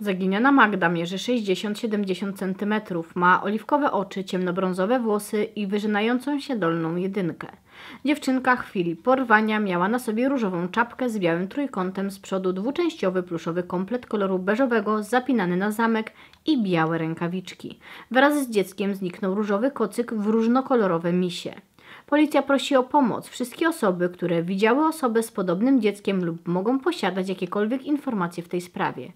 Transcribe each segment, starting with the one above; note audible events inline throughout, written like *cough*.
Zaginiona Magda mierzy 60-70 cm, ma oliwkowe oczy, ciemnobrązowe włosy i wyrzynającą się dolną jedynkę. Dziewczynka chwili porwania miała na sobie różową czapkę z białym trójkątem z przodu, dwuczęściowy pluszowy komplet koloru beżowego, zapinany na zamek i białe rękawiczki. Wraz z dzieckiem zniknął różowy kocyk w różnokolorowe misie. Policja prosi o pomoc wszystkie osoby, które widziały osobę z podobnym dzieckiem lub mogą posiadać jakiekolwiek informacje w tej sprawie.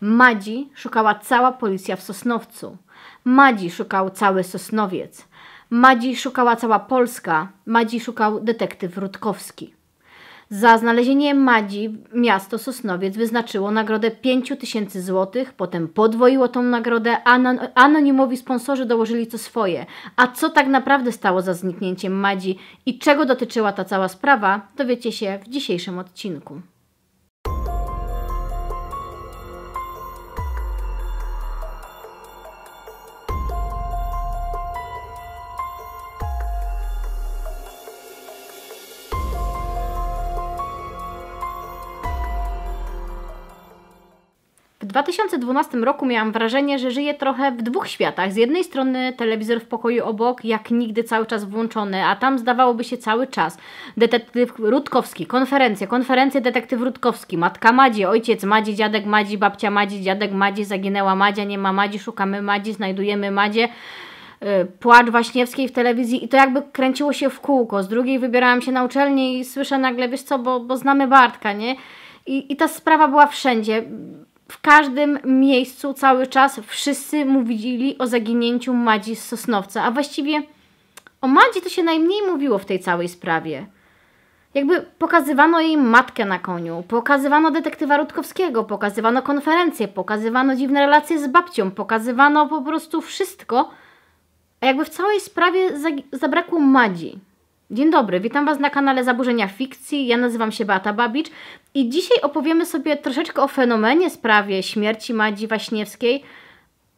Madzi szukała cała policja w Sosnowcu. Madzi szukał cały Sosnowiec. Madzi szukała cała Polska. Madzi szukał detektyw Rutkowski. Za znalezienie Madzi miasto Sosnowiec wyznaczyło nagrodę tysięcy złotych, potem podwoiło tą nagrodę, anonimowi sponsorzy dołożyli co swoje. A co tak naprawdę stało za zniknięciem Madzi i czego dotyczyła ta cała sprawa, dowiecie się w dzisiejszym odcinku. 2012 roku miałam wrażenie, że żyję trochę w dwóch światach. Z jednej strony telewizor w pokoju obok, jak nigdy cały czas włączony, a tam zdawałoby się cały czas. Detektyw Rutkowski, konferencja, konferencja detektyw Rutkowski, matka Madzi, ojciec Madzi, dziadek Madzi, babcia Madzi, dziadek Madzi, zaginęła Madzia, nie ma Madzi, szukamy Madzi, znajdujemy Madzie y, płacz Waśniewskiej w telewizji i to jakby kręciło się w kółko. Z drugiej wybierałam się na uczelnię i słyszę nagle, wiesz co, bo, bo znamy Bartka, nie? I, I ta sprawa była wszędzie w każdym miejscu cały czas wszyscy mówili o zaginięciu Madzi z Sosnowca, a właściwie o Madzi to się najmniej mówiło w tej całej sprawie. Jakby pokazywano jej matkę na koniu, pokazywano detektywa Rutkowskiego, pokazywano konferencje, pokazywano dziwne relacje z babcią, pokazywano po prostu wszystko, a jakby w całej sprawie zabrakło Madzi. Dzień dobry, witam Was na kanale Zaburzenia Fikcji. Ja nazywam się Beata Babicz i dzisiaj opowiemy sobie troszeczkę o fenomenie sprawie śmierci Madzi Waśniewskiej,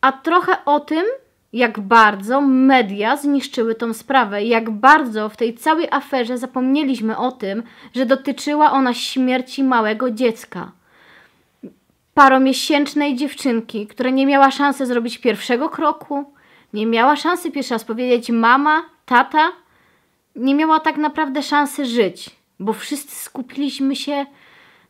a trochę o tym, jak bardzo media zniszczyły tą sprawę, jak bardzo w tej całej aferze zapomnieliśmy o tym, że dotyczyła ona śmierci małego dziecka. Paromiesięcznej dziewczynki, która nie miała szansy zrobić pierwszego kroku, nie miała szansy pierwszy raz powiedzieć mama, tata, nie miała tak naprawdę szansy żyć, bo wszyscy skupiliśmy się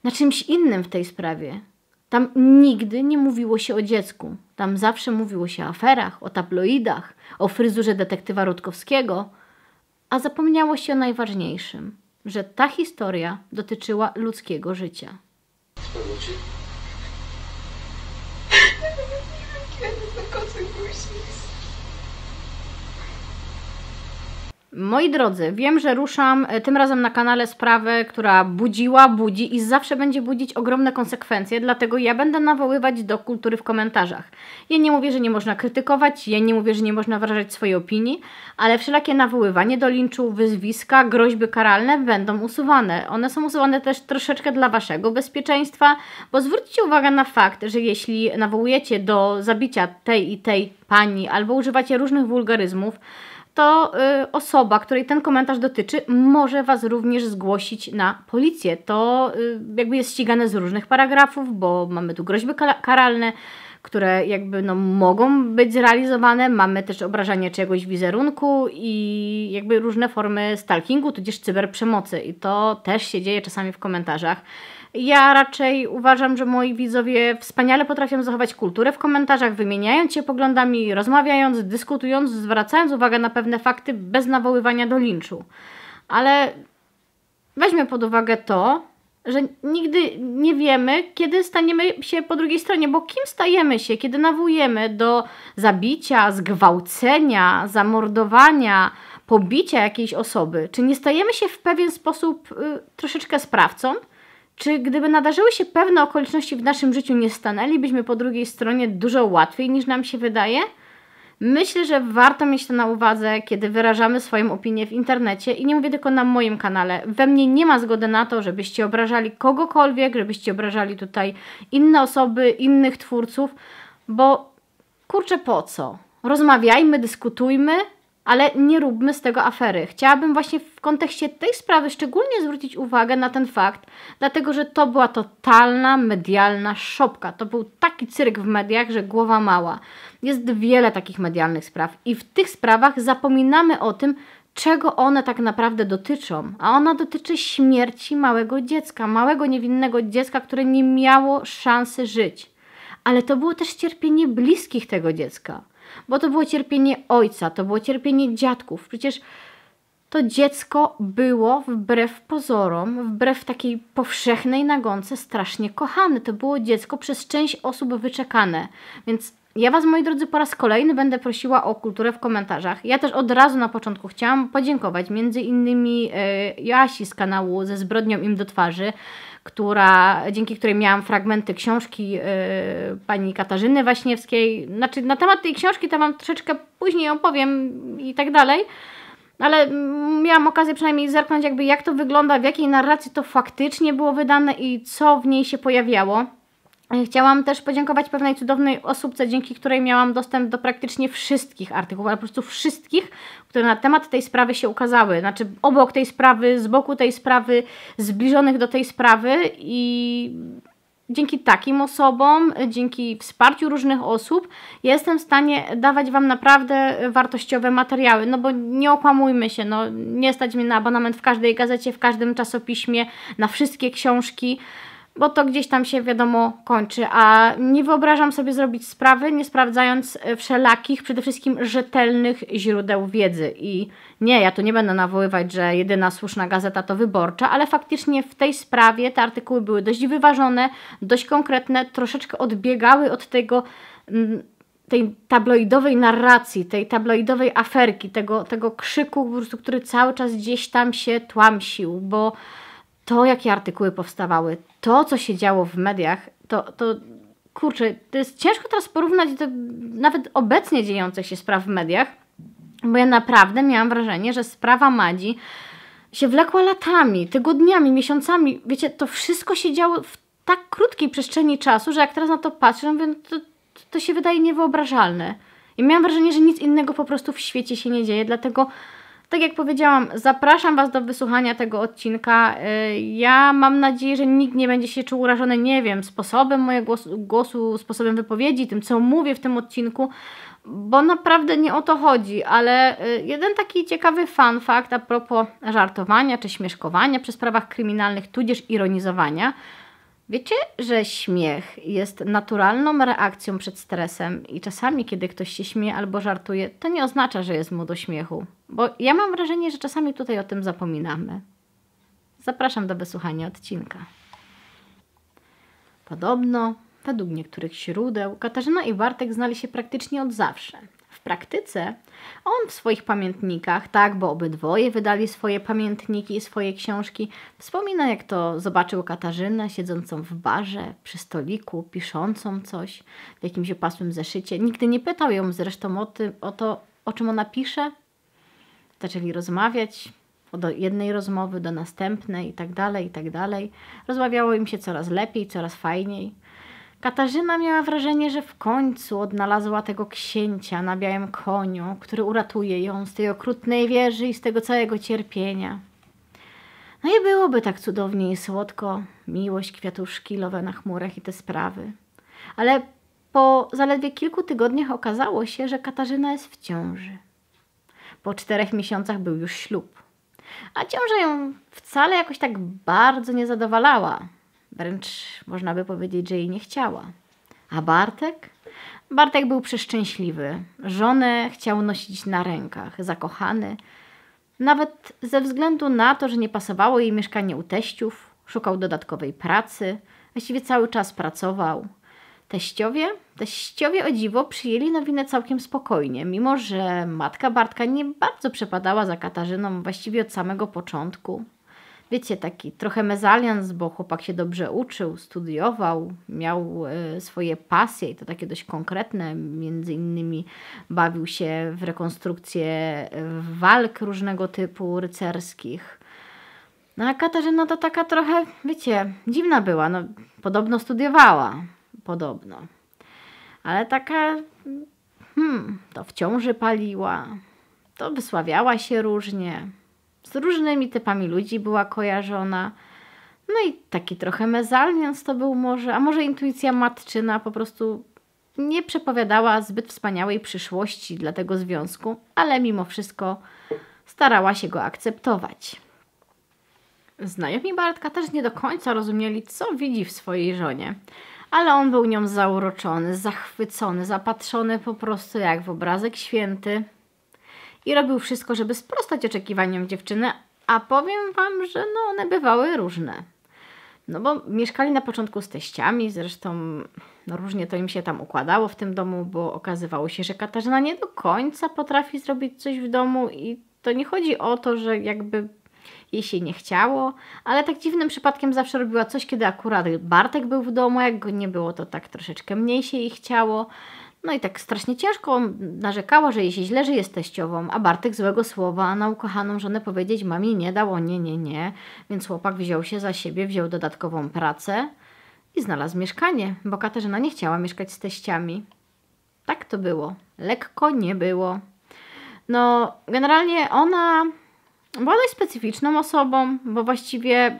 na czymś innym w tej sprawie. Tam nigdy nie mówiło się o dziecku. Tam zawsze mówiło się o aferach, o tabloidach, o fryzurze detektywa Rutkowskiego, a zapomniało się o najważniejszym, że ta historia dotyczyła ludzkiego życia. Moi drodzy, wiem, że ruszam e, tym razem na kanale sprawę, która budziła, budzi i zawsze będzie budzić ogromne konsekwencje, dlatego ja będę nawoływać do kultury w komentarzach. Ja nie mówię, że nie można krytykować, ja nie mówię, że nie można wyrażać swojej opinii, ale wszelakie nawoływanie do linczu, wyzwiska, groźby karalne będą usuwane. One są usuwane też troszeczkę dla Waszego bezpieczeństwa, bo zwróćcie uwagę na fakt, że jeśli nawołujecie do zabicia tej i tej pani albo używacie różnych wulgaryzmów, to y, osoba, której ten komentarz dotyczy, może Was również zgłosić na policję. To y, jakby jest ścigane z różnych paragrafów, bo mamy tu groźby karalne, które jakby no, mogą być zrealizowane. Mamy też obrażanie czegoś wizerunku i jakby różne formy stalkingu, tudzież cyberprzemocy. I to też się dzieje czasami w komentarzach. Ja raczej uważam, że moi widzowie wspaniale potrafią zachować kulturę w komentarzach, wymieniając się poglądami, rozmawiając, dyskutując, zwracając uwagę na pewne fakty bez nawoływania do linczu. Ale weźmy pod uwagę to, że nigdy nie wiemy, kiedy staniemy się po drugiej stronie, bo kim stajemy się, kiedy nawołujemy do zabicia, zgwałcenia, zamordowania, pobicia jakiejś osoby? Czy nie stajemy się w pewien sposób y, troszeczkę sprawcą? Czy gdyby nadarzyły się pewne okoliczności w naszym życiu, nie stanęlibyśmy po drugiej stronie dużo łatwiej niż nam się wydaje? Myślę, że warto mieć to na uwadze, kiedy wyrażamy swoją opinię w internecie i nie mówię tylko na moim kanale. We mnie nie ma zgody na to, żebyście obrażali kogokolwiek, żebyście obrażali tutaj inne osoby, innych twórców, bo kurczę po co? Rozmawiajmy, dyskutujmy, ale nie róbmy z tego afery. Chciałabym właśnie w kontekście tej sprawy szczególnie zwrócić uwagę na ten fakt, dlatego że to była totalna medialna szopka. To był taki cyrk w mediach, że głowa mała. Jest wiele takich medialnych spraw i w tych sprawach zapominamy o tym, czego one tak naprawdę dotyczą. A ona dotyczy śmierci małego dziecka, małego niewinnego dziecka, które nie miało szansy żyć. Ale to było też cierpienie bliskich tego dziecka. Bo to było cierpienie ojca, to było cierpienie dziadków. Przecież to dziecko było wbrew pozorom, wbrew takiej powszechnej nagonce strasznie kochane. To było dziecko przez część osób wyczekane. Więc ja Was, moi drodzy, po raz kolejny będę prosiła o kulturę w komentarzach. Ja też od razu na początku chciałam podziękować między innymi e, Joasi z kanału ze zbrodnią im do twarzy, która, dzięki której miałam fragmenty książki yy, pani Katarzyny Waśniewskiej. Znaczy, na temat tej książki to mam troszeczkę później opowiem i tak dalej, ale miałam okazję przynajmniej zerknąć, jakby jak to wygląda, w jakiej narracji to faktycznie było wydane i co w niej się pojawiało. Chciałam też podziękować pewnej cudownej osobce, dzięki której miałam dostęp do praktycznie wszystkich artykułów, ale po prostu wszystkich, które na temat tej sprawy się ukazały. Znaczy obok tej sprawy, z boku tej sprawy, zbliżonych do tej sprawy i dzięki takim osobom, dzięki wsparciu różnych osób, jestem w stanie dawać Wam naprawdę wartościowe materiały. No bo nie okłamujmy się, no nie stać mnie na abonament w każdej gazecie, w każdym czasopiśmie, na wszystkie książki bo to gdzieś tam się wiadomo kończy, a nie wyobrażam sobie zrobić sprawy, nie sprawdzając e, wszelakich, przede wszystkim rzetelnych źródeł wiedzy. I nie, ja tu nie będę nawoływać, że jedyna słuszna gazeta to wyborcza, ale faktycznie w tej sprawie te artykuły były dość wyważone, dość konkretne, troszeczkę odbiegały od tego. Mm, tej tabloidowej narracji, tej tabloidowej aferki, tego, tego krzyku, po prostu, który cały czas gdzieś tam się tłamsił, bo to, jakie artykuły powstawały, to, co się działo w mediach, to, to kurczę, to jest ciężko teraz porównać do nawet obecnie dziejących się spraw w mediach, bo ja naprawdę miałam wrażenie, że sprawa Madzi się wlekła latami, tygodniami, miesiącami. Wiecie, to wszystko się działo w tak krótkiej przestrzeni czasu, że jak teraz na to patrzę, mówię, no to, to się wydaje niewyobrażalne. I miałam wrażenie, że nic innego po prostu w świecie się nie dzieje, dlatego tak jak powiedziałam, zapraszam Was do wysłuchania tego odcinka. Y, ja mam nadzieję, że nikt nie będzie się czuł urażony, nie wiem, sposobem mojego głosu, głosu sposobem wypowiedzi, tym co mówię w tym odcinku, bo naprawdę nie o to chodzi, ale y, jeden taki ciekawy fun fact a propos żartowania czy śmieszkowania przy sprawach kryminalnych, tudzież ironizowania – Wiecie, że śmiech jest naturalną reakcją przed stresem i czasami, kiedy ktoś się śmieje albo żartuje, to nie oznacza, że jest mu do śmiechu, bo ja mam wrażenie, że czasami tutaj o tym zapominamy. Zapraszam do wysłuchania odcinka. Podobno, według niektórych źródeł, Katarzyna i Bartek znali się praktycznie od zawsze – w praktyce on w swoich pamiętnikach, tak, bo obydwoje wydali swoje pamiętniki i swoje książki, wspomina jak to zobaczył Katarzynę siedzącą w barze, przy stoliku, piszącą coś w jakimś opasłym zeszycie. Nigdy nie pytał ją zresztą o, o to, o czym ona pisze. Zaczęli rozmawiać, od jednej rozmowy do następnej i tak dalej, i tak dalej. Rozmawiało im się coraz lepiej, coraz fajniej. Katarzyna miała wrażenie, że w końcu odnalazła tego księcia na białym koniu, który uratuje ją z tej okrutnej wieży i z tego całego cierpienia. No i byłoby tak cudownie i słodko, miłość, kwiatuszki, lowe na chmurach i te sprawy. Ale po zaledwie kilku tygodniach okazało się, że Katarzyna jest w ciąży. Po czterech miesiącach był już ślub. A ciąża ją wcale jakoś tak bardzo nie zadowalała. Wręcz można by powiedzieć, że jej nie chciała. A Bartek? Bartek był przeszczęśliwy. Żonę chciał nosić na rękach, zakochany. Nawet ze względu na to, że nie pasowało jej mieszkanie u teściów, szukał dodatkowej pracy, właściwie cały czas pracował. Teściowie? Teściowie o dziwo przyjęli nowinę całkiem spokojnie, mimo że matka Bartka nie bardzo przepadała za Katarzyną właściwie od samego początku wiecie, taki trochę mezalians, bo chłopak się dobrze uczył, studiował, miał e, swoje pasje i to takie dość konkretne. Między innymi bawił się w rekonstrukcję e, walk różnego typu rycerskich. No a Katarzyna to taka trochę, wiecie, dziwna była. No, podobno studiowała, podobno. Ale taka, hmm, to w ciąży paliła, to wysławiała się różnie z różnymi typami ludzi była kojarzona. No i taki trochę mezalnians to był może, a może intuicja matczyna po prostu nie przepowiadała zbyt wspaniałej przyszłości dla tego związku, ale mimo wszystko starała się go akceptować. Znajomi Bartka też nie do końca rozumieli, co widzi w swojej żonie, ale on był nią zauroczony, zachwycony, zapatrzony po prostu jak w obrazek święty i robił wszystko, żeby sprostać oczekiwaniom dziewczyny, a powiem Wam, że no one bywały różne. No bo mieszkali na początku z teściami, zresztą no różnie to im się tam układało w tym domu, bo okazywało się, że Katarzyna nie do końca potrafi zrobić coś w domu i to nie chodzi o to, że jakby jej się nie chciało, ale tak dziwnym przypadkiem zawsze robiła coś, kiedy akurat Bartek był w domu, jak go nie było, to tak troszeczkę mniej się jej chciało. No i tak strasznie ciężko narzekała, że jej się źle że jest teściową, a Bartek złego słowa na ukochaną żonę powiedzieć mamie nie dało, nie, nie, nie. Więc chłopak wziął się za siebie, wziął dodatkową pracę i znalazł mieszkanie, bo Katarzyna nie chciała mieszkać z teściami. Tak to było. Lekko nie było. No, generalnie ona była dość specyficzną osobą, bo właściwie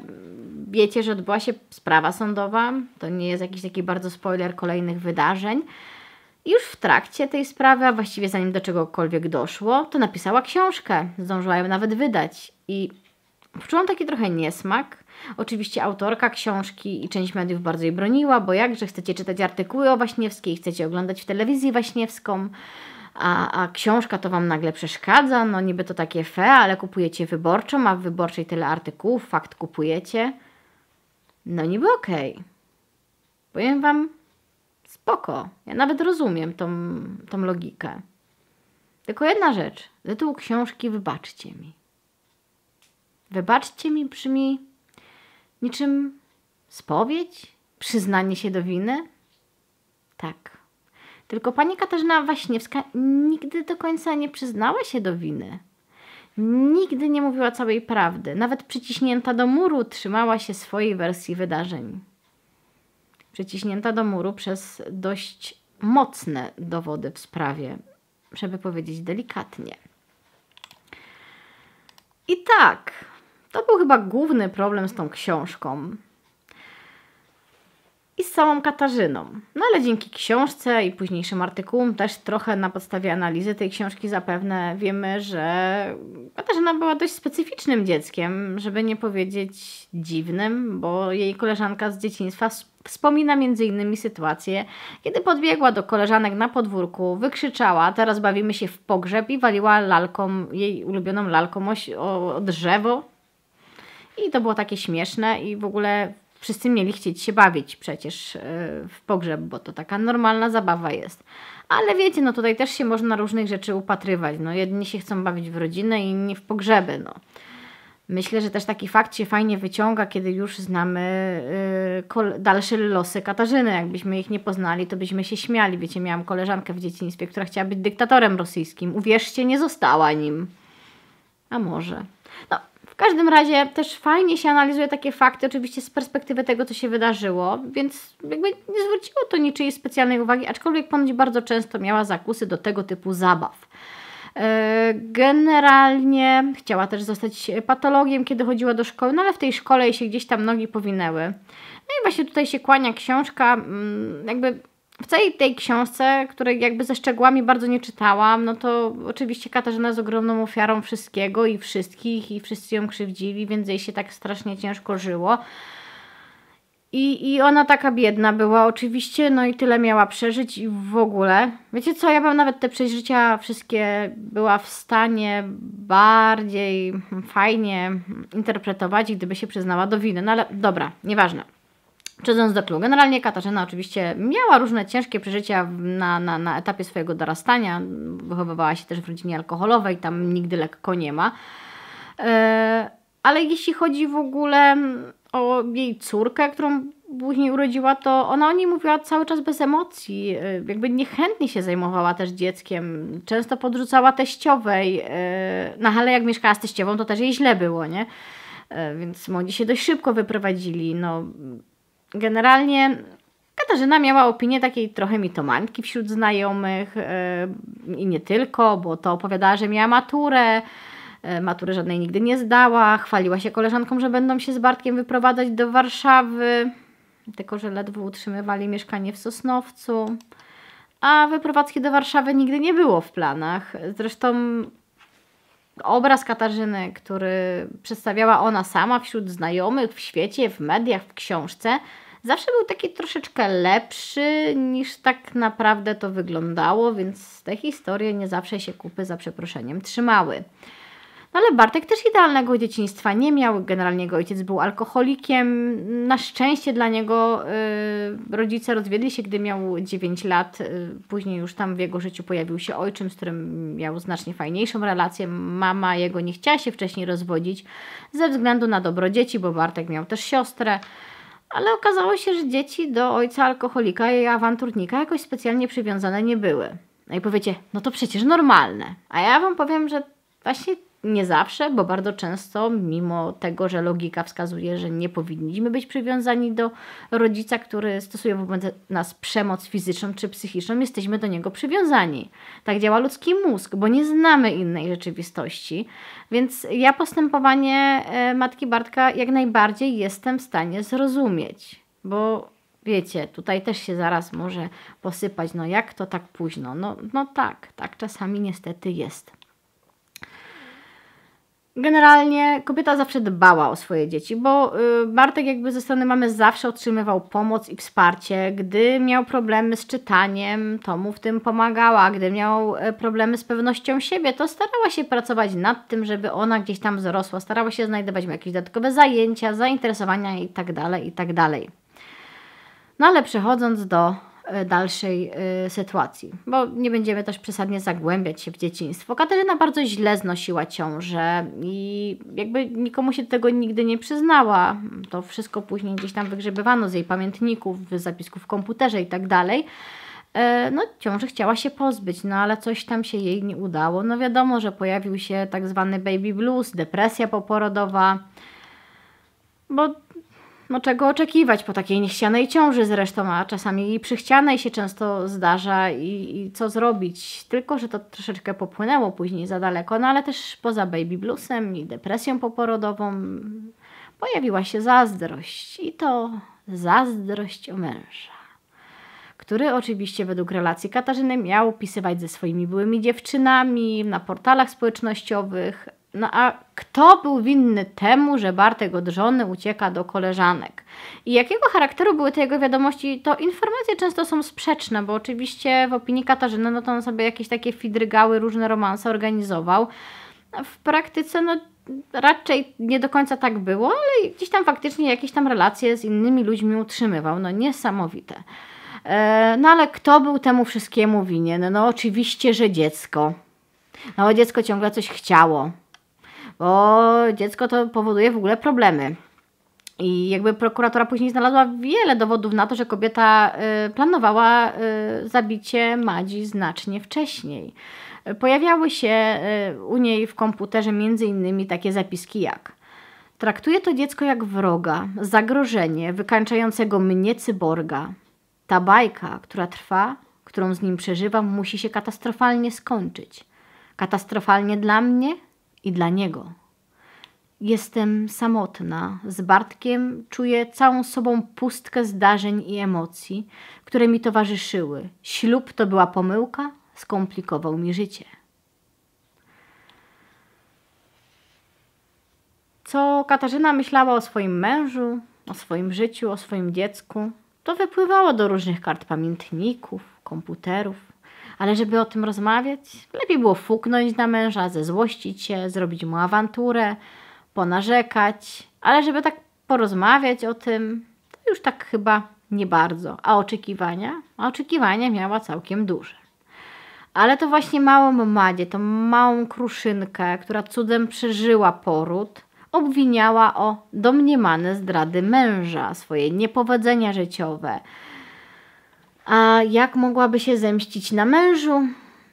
wiecie, że odbyła się sprawa sądowa. To nie jest jakiś taki bardzo spoiler kolejnych wydarzeń. Już w trakcie tej sprawy, a właściwie zanim do czegokolwiek doszło, to napisała książkę. Zdążyła ją nawet wydać. I Poczułam taki trochę niesmak. Oczywiście autorka książki i część mediów bardzo jej broniła, bo jakże chcecie czytać artykuły o Waśniewskiej, chcecie oglądać w telewizji Waśniewską, a, a książka to Wam nagle przeszkadza, no niby to takie fe, ale kupujecie wyborczą, a w wyborczej tyle artykułów, fakt kupujecie. No niby okej. Okay. Powiem Wam, Spoko, ja nawet rozumiem tą, tą logikę. Tylko jedna rzecz. Tytuł książki Wybaczcie mi. Wybaczcie mi brzmi niczym spowiedź, przyznanie się do winy. Tak. Tylko pani Katarzyna Waśniewska nigdy do końca nie przyznała się do winy. Nigdy nie mówiła całej prawdy. Nawet przyciśnięta do muru trzymała się swojej wersji wydarzeń przyciśnięta do muru przez dość mocne dowody w sprawie, żeby powiedzieć delikatnie. I tak, to był chyba główny problem z tą książką i z samą Katarzyną. No ale dzięki książce i późniejszym artykułom też trochę na podstawie analizy tej książki zapewne wiemy, że Katarzyna była dość specyficznym dzieckiem, żeby nie powiedzieć dziwnym, bo jej koleżanka z dzieciństwa wspomina m.in. sytuację, kiedy podbiegła do koleżanek na podwórku, wykrzyczała, teraz bawimy się w pogrzeb i waliła lalką, jej ulubioną lalką o, o drzewo. I to było takie śmieszne i w ogóle Wszyscy mieli chcieć się bawić przecież e, w pogrzeb, bo to taka normalna zabawa jest. Ale wiecie, no tutaj też się można różnych rzeczy upatrywać. No jedni się chcą bawić w rodzinę, inni w pogrzeby, no. Myślę, że też taki fakt się fajnie wyciąga, kiedy już znamy y, dalsze losy Katarzyny. Jakbyśmy ich nie poznali, to byśmy się śmiali. Wiecie, miałam koleżankę w dzieciństwie, która chciała być dyktatorem rosyjskim. Uwierzcie, nie została nim. A może. No, każdym razie też fajnie się analizuje takie fakty, oczywiście z perspektywy tego, co się wydarzyło, więc jakby nie zwróciło to niczyjej specjalnej uwagi, aczkolwiek ponoć bardzo często miała zakusy do tego typu zabaw. E, generalnie chciała też zostać patologiem, kiedy chodziła do szkoły, no ale w tej szkole jej się gdzieś tam nogi powinęły. No i właśnie tutaj się kłania książka, mm, jakby w całej tej książce, której jakby ze szczegółami bardzo nie czytałam, no to oczywiście Katarzyna jest ogromną ofiarą wszystkiego i wszystkich, i wszyscy ją krzywdzili, więc jej się tak strasznie ciężko żyło. I, I ona taka biedna była oczywiście, no i tyle miała przeżyć i w ogóle. Wiecie co, ja bym nawet te przeżycia wszystkie była w stanie bardziej fajnie interpretować, gdyby się przyznała do winy. No ale dobra, nieważne. Przechodząc do Clue, generalnie Katarzyna oczywiście miała różne ciężkie przeżycia na, na, na etapie swojego dorastania. Wychowywała się też w rodzinie alkoholowej, tam nigdy lekko nie ma. E, ale jeśli chodzi w ogóle o jej córkę, którą później urodziła, to ona o niej mówiła cały czas bez emocji. E, jakby niechętnie się zajmowała też dzieckiem. Często podrzucała teściowej. E, no ale jak mieszkała z teściową, to też jej źle było, nie? Więc młodzi się dość szybko wyprowadzili. No, Generalnie Katarzyna miała opinię takiej trochę mitomańki wśród znajomych e, i nie tylko, bo to opowiadała, że miała maturę, e, matury maturę żadnej nigdy nie zdała, chwaliła się koleżankom, że będą się z Bartkiem wyprowadzać do Warszawy, tylko że ledwo utrzymywali mieszkanie w Sosnowcu. A wyprowadzki do Warszawy nigdy nie było w planach. Zresztą obraz Katarzyny, który przedstawiała ona sama wśród znajomych, w świecie, w mediach, w książce, zawsze był taki troszeczkę lepszy niż tak naprawdę to wyglądało, więc te historie nie zawsze się kupy za przeproszeniem trzymały. No ale Bartek też idealnego dzieciństwa nie miał. Generalnie jego ojciec był alkoholikiem. Na szczęście dla niego y, rodzice rozwiedli się, gdy miał 9 lat. Y, później już tam w jego życiu pojawił się ojczym, z którym miał znacznie fajniejszą relację. Mama jego nie chciała się wcześniej rozwodzić ze względu na dobro dzieci, bo Bartek miał też siostrę. Ale okazało się, że dzieci do ojca alkoholika i awanturnika jakoś specjalnie przywiązane nie były. No i powiecie, no to przecież normalne. A ja wam powiem, że właśnie nie zawsze, bo bardzo często, mimo tego, że logika wskazuje, że nie powinniśmy być przywiązani do rodzica, który stosuje wobec nas przemoc fizyczną czy psychiczną, jesteśmy do niego przywiązani. Tak działa ludzki mózg, bo nie znamy innej rzeczywistości. Więc ja postępowanie e, matki Bartka jak najbardziej jestem w stanie zrozumieć, bo wiecie, tutaj też się zaraz może posypać, no jak to tak późno? No, no tak, tak czasami niestety jest. Generalnie kobieta zawsze dbała o swoje dzieci, bo y, Bartek jakby ze strony mamy zawsze otrzymywał pomoc i wsparcie. Gdy miał problemy z czytaniem, to mu w tym pomagała. Gdy miał e, problemy z pewnością siebie, to starała się pracować nad tym, żeby ona gdzieś tam wzrosła. Starała się znajdować mu jakieś dodatkowe zajęcia, zainteresowania itd., tak itd. Tak no ale przechodząc do E, dalszej e, sytuacji, bo nie będziemy też przesadnie zagłębiać się w dzieciństwo. Katarzyna bardzo źle znosiła ciążę i jakby nikomu się tego nigdy nie przyznała. To wszystko później gdzieś tam wygrzebywano z jej pamiętników, zapisków w komputerze i tak dalej e, no ciąży chciała się pozbyć, no ale coś tam się jej nie udało. No wiadomo, że pojawił się tak zwany baby blues, depresja poporodowa, bo no czego oczekiwać po takiej niechcianej ciąży zresztą, a czasami i przychcianej się często zdarza i, i, co zrobić. Tylko, że to troszeczkę popłynęło później za daleko, no ale też poza baby bluesem i depresją poporodową pojawiła się zazdrość i to zazdrość o męża który oczywiście według relacji Katarzyny miał pisywać ze swoimi byłymi dziewczynami na portalach społecznościowych, no a kto był winny temu, że Bartek od żony ucieka do koleżanek? I jakiego charakteru były te jego wiadomości, to informacje często są sprzeczne, bo oczywiście w opinii Katarzyny, no to on sobie jakieś takie fidrygały, różne romanse organizował. W praktyce, no raczej nie do końca tak było, ale gdzieś tam faktycznie jakieś tam relacje z innymi ludźmi utrzymywał. No niesamowite. E, no ale kto był temu wszystkiemu winien? No oczywiście, że dziecko. No dziecko ciągle coś chciało bo dziecko to powoduje w ogóle problemy. I jakby prokuratora później znalazła wiele dowodów na to, że kobieta y, planowała y, zabicie Madzi znacznie wcześniej. Pojawiały się y, u niej w komputerze m.in. takie zapiski jak Traktuję to dziecko jak wroga, zagrożenie wykańczającego mnie cyborga. Ta bajka, która trwa, którą z nim przeżywam, musi się katastrofalnie skończyć. Katastrofalnie dla mnie, i dla niego. Jestem samotna, z Bartkiem czuję całą sobą pustkę zdarzeń i emocji, które mi towarzyszyły. Ślub to była pomyłka, skomplikował mi życie. Co Katarzyna myślała o swoim mężu, o swoim życiu, o swoim dziecku, to wypływało do różnych kart pamiętników, komputerów ale żeby o tym rozmawiać, lepiej było fuknąć na męża, zezłościć się, zrobić mu awanturę, ponarzekać, ale żeby tak porozmawiać o tym, to już tak chyba nie bardzo. A oczekiwania? A oczekiwania miała całkiem duże. Ale to właśnie małą Madzie, tą małą kruszynkę, która cudem przeżyła poród, obwiniała o domniemane zdrady męża, swoje niepowodzenia życiowe – a jak mogłaby się zemścić na mężu?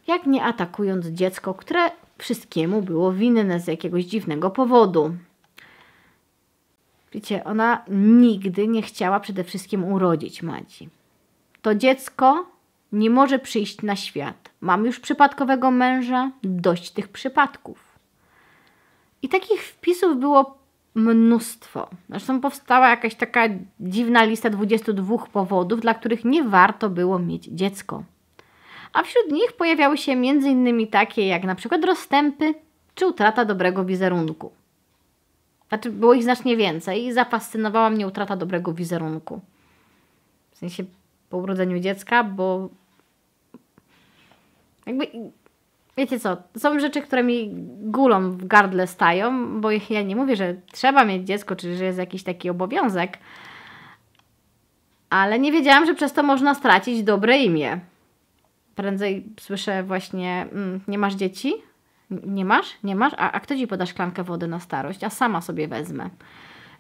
Jak nie atakując dziecko, które wszystkiemu było winne z jakiegoś dziwnego powodu. Wiecie, ona nigdy nie chciała przede wszystkim urodzić Madzi. To dziecko nie może przyjść na świat. Mam już przypadkowego męża, dość tych przypadków. I takich wpisów było mnóstwo. Zresztą powstała jakaś taka dziwna lista 22 powodów, dla których nie warto było mieć dziecko. A wśród nich pojawiały się m.in. takie jak na przykład rozstępy czy utrata dobrego wizerunku. Znaczy było ich znacznie więcej i zafascynowała mnie utrata dobrego wizerunku. W sensie po urodzeniu dziecka, bo jakby wiecie co, są rzeczy, które mi gulą w gardle stają, bo ja nie mówię, że trzeba mieć dziecko, czy że jest jakiś taki obowiązek, ale nie wiedziałam, że przez to można stracić dobre imię. Prędzej słyszę właśnie, mm, nie masz dzieci? Nie masz? Nie masz? A, a kto ci poda szklankę wody na starość? A sama sobie wezmę.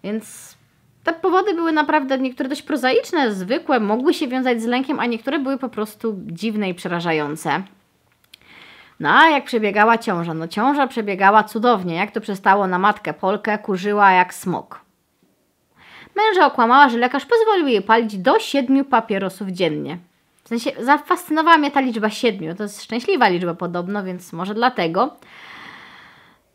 Więc te powody były naprawdę niektóre dość prozaiczne, zwykłe, mogły się wiązać z lękiem, a niektóre były po prostu dziwne i przerażające. No a jak przebiegała ciąża? No ciąża przebiegała cudownie, jak to przestało na matkę Polkę, kurzyła jak smok. Męża okłamała, że lekarz pozwolił jej palić do siedmiu papierosów dziennie. W sensie zafascynowała mnie ta liczba siedmiu, to jest szczęśliwa liczba podobno, więc może dlatego.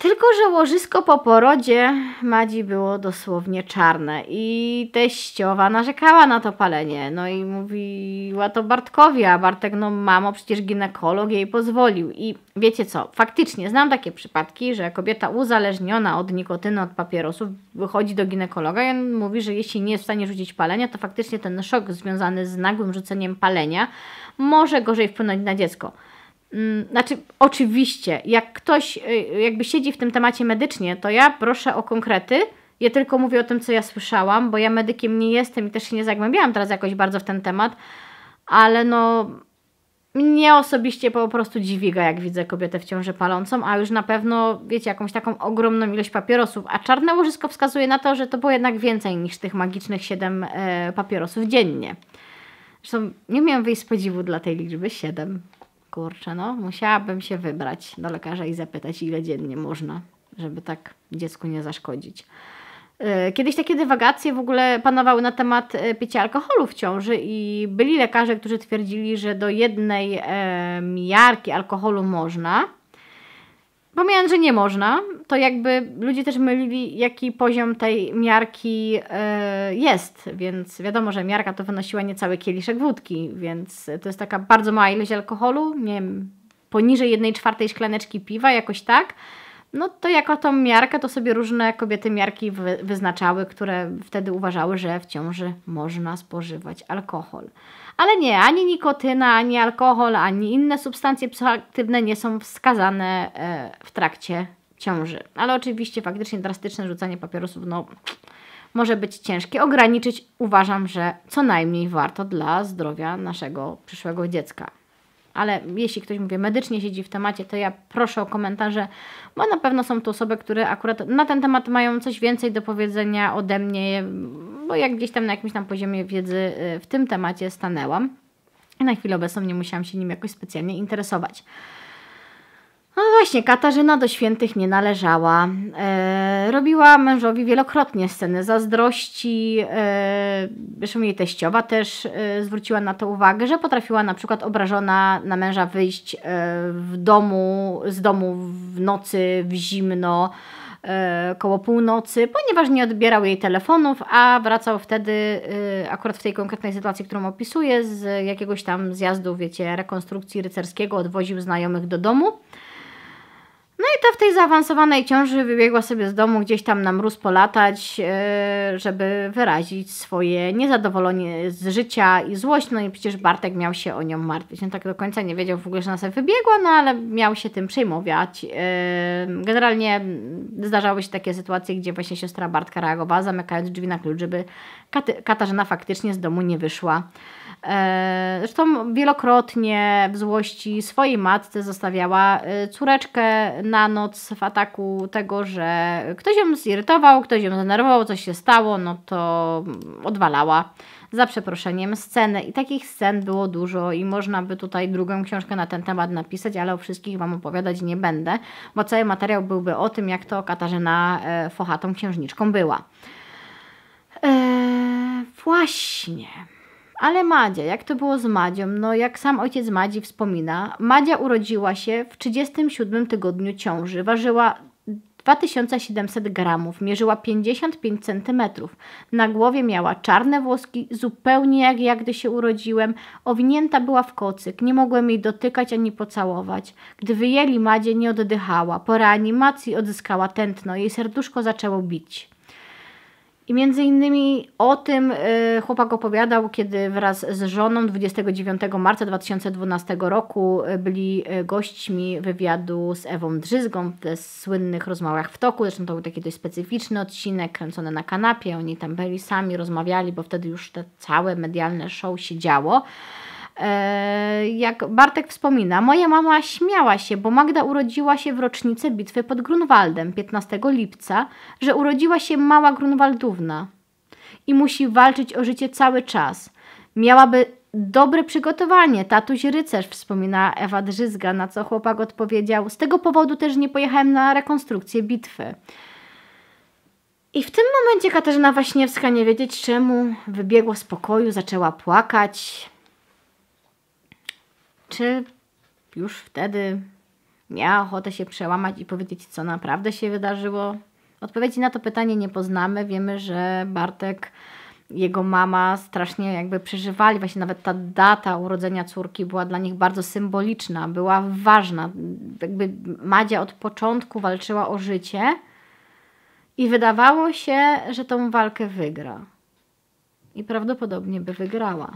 Tylko, że łożysko po porodzie Madzi było dosłownie czarne i teściowa narzekała na to palenie. No i mówiła to Bartkowi, a Bartek, no mamo, przecież ginekolog jej pozwolił. I wiecie co, faktycznie znam takie przypadki, że kobieta uzależniona od nikotyny, od papierosów wychodzi do ginekologa i on mówi, że jeśli nie jest w stanie rzucić palenia, to faktycznie ten szok związany z nagłym rzuceniem palenia może gorzej wpłynąć na dziecko. Mm, znaczy, oczywiście, jak ktoś y, jakby siedzi w tym temacie medycznie, to ja proszę o konkrety. Ja tylko mówię o tym, co ja słyszałam, bo ja medykiem nie jestem i też się nie zagłębiałam teraz jakoś bardzo w ten temat, ale no, mnie osobiście po prostu dziwi go, jak widzę kobietę w ciąży palącą, a już na pewno, wiecie, jakąś taką ogromną ilość papierosów. A czarne łożysko wskazuje na to, że to było jednak więcej niż tych magicznych 7 e, papierosów dziennie. Zresztą nie miałam wyjść z podziwu dla tej liczby 7. Kurczę, no musiałabym się wybrać do lekarza i zapytać, ile dziennie można, żeby tak dziecku nie zaszkodzić. E, kiedyś takie dywagacje w ogóle panowały na temat e, picia alkoholu w ciąży i byli lekarze, którzy twierdzili, że do jednej e, miarki alkoholu można, Pomijając, że nie można, to jakby ludzie też mylili, jaki poziom tej miarki yy, jest, więc wiadomo, że miarka to wynosiła niecały kieliszek wódki, więc to jest taka bardzo mała ilość alkoholu, nie wiem, poniżej jednej czwartej szklaneczki piwa, jakoś tak. No to jako tą miarkę, to sobie różne kobiety miarki wy wyznaczały, które wtedy uważały, że w ciąży można spożywać alkohol ale nie, ani nikotyna, ani alkohol, ani inne substancje psychoaktywne nie są wskazane e, w trakcie ciąży. Ale oczywiście faktycznie drastyczne rzucanie papierosów, no może być ciężkie. Ograniczyć uważam, że co najmniej warto dla zdrowia naszego przyszłego dziecka ale jeśli ktoś, mówię, medycznie siedzi w temacie, to ja proszę o komentarze, bo na pewno są to osoby, które akurat na ten temat mają coś więcej do powiedzenia ode mnie, bo jak gdzieś tam na jakimś tam poziomie wiedzy y, w tym temacie stanęłam. I na chwilę obecną nie musiałam się nim jakoś specjalnie interesować. No właśnie, Katarzyna do świętych nie należała. E, robiła mężowi wielokrotnie sceny zazdrości. E, zresztą jej teściowa też e, zwróciła na to uwagę, że potrafiła na przykład obrażona na męża wyjść e, w domu, z domu w nocy, w zimno, e, koło północy, ponieważ nie odbierał jej telefonów, a wracał wtedy, e, akurat w tej konkretnej sytuacji, którą opisuję, z jakiegoś tam zjazdu, wiecie, rekonstrukcji rycerskiego, odwoził znajomych do domu. No i ta w tej zaawansowanej ciąży wybiegła sobie z domu gdzieś tam na mróz polatać, e, żeby wyrazić swoje niezadowolenie z życia i złość. No i przecież Bartek miał się o nią martwić. Nie tak do końca nie wiedział w ogóle, że ona sobie wybiegła, no ale miał się tym przejmować. E, generalnie zdarzały się takie sytuacje, gdzie właśnie siostra Bartka reagowała, zamykając drzwi na klucz, żeby Katarzyna faktycznie z domu nie wyszła. E, zresztą wielokrotnie w złości swojej matce zostawiała e, córeczkę na noc w ataku tego, że ktoś ją zirytował, ktoś ją zdenerwował, coś się stało, no to odwalała za przeproszeniem scenę. I takich scen było dużo i można by tutaj drugą książkę na ten temat napisać, ale o wszystkich Wam opowiadać nie będę, bo cały materiał byłby o tym, jak to Katarzyna e, Fochatą księżniczką była. Eee, właśnie... Ale Madzia, jak to było z Madzią? No jak sam ojciec Madzi wspomina, Madzia urodziła się w 37 tygodniu ciąży, ważyła 2700 gramów, mierzyła 55 cm. Na głowie miała czarne włoski, zupełnie jak ja, gdy się urodziłem. Owinięta była w kocyk, nie mogłem jej dotykać ani pocałować. Gdy wyjęli Madzie, nie oddychała. Po reanimacji odzyskała tętno, jej serduszko zaczęło bić. I między innymi o tym y, chłopak opowiadał, kiedy wraz z żoną 29 marca 2012 roku y, byli y, gośćmi wywiadu z Ewą Drzyzgą w słynnych rozmowach w toku. Zresztą to był taki dość specyficzny odcinek, kręcony na kanapie. Oni tam byli sami, rozmawiali, bo wtedy już te całe medialne show się działo. E, jak Bartek wspomina, moja mama śmiała się, bo Magda urodziła się w rocznicę bitwy pod Grunwaldem 15 lipca, że urodziła się mała Grunwaldówna i musi walczyć o życie cały czas. Miałaby dobre przygotowanie, tatuś rycerz, wspomina Ewa Drzyzga, na co chłopak odpowiedział, z tego powodu też nie pojechałem na rekonstrukcję bitwy. I w tym momencie Katarzyna Waśniewska, nie wiedzieć czemu, wybiegła z pokoju, zaczęła płakać czy już wtedy miała ochotę się przełamać i powiedzieć, co naprawdę się wydarzyło? Odpowiedzi na to pytanie nie poznamy. Wiemy, że Bartek, jego mama strasznie jakby przeżywali. Właśnie nawet ta data urodzenia córki była dla nich bardzo symboliczna, była ważna. Jakby Madzia od początku walczyła o życie i wydawało się, że tą walkę wygra. I prawdopodobnie by wygrała.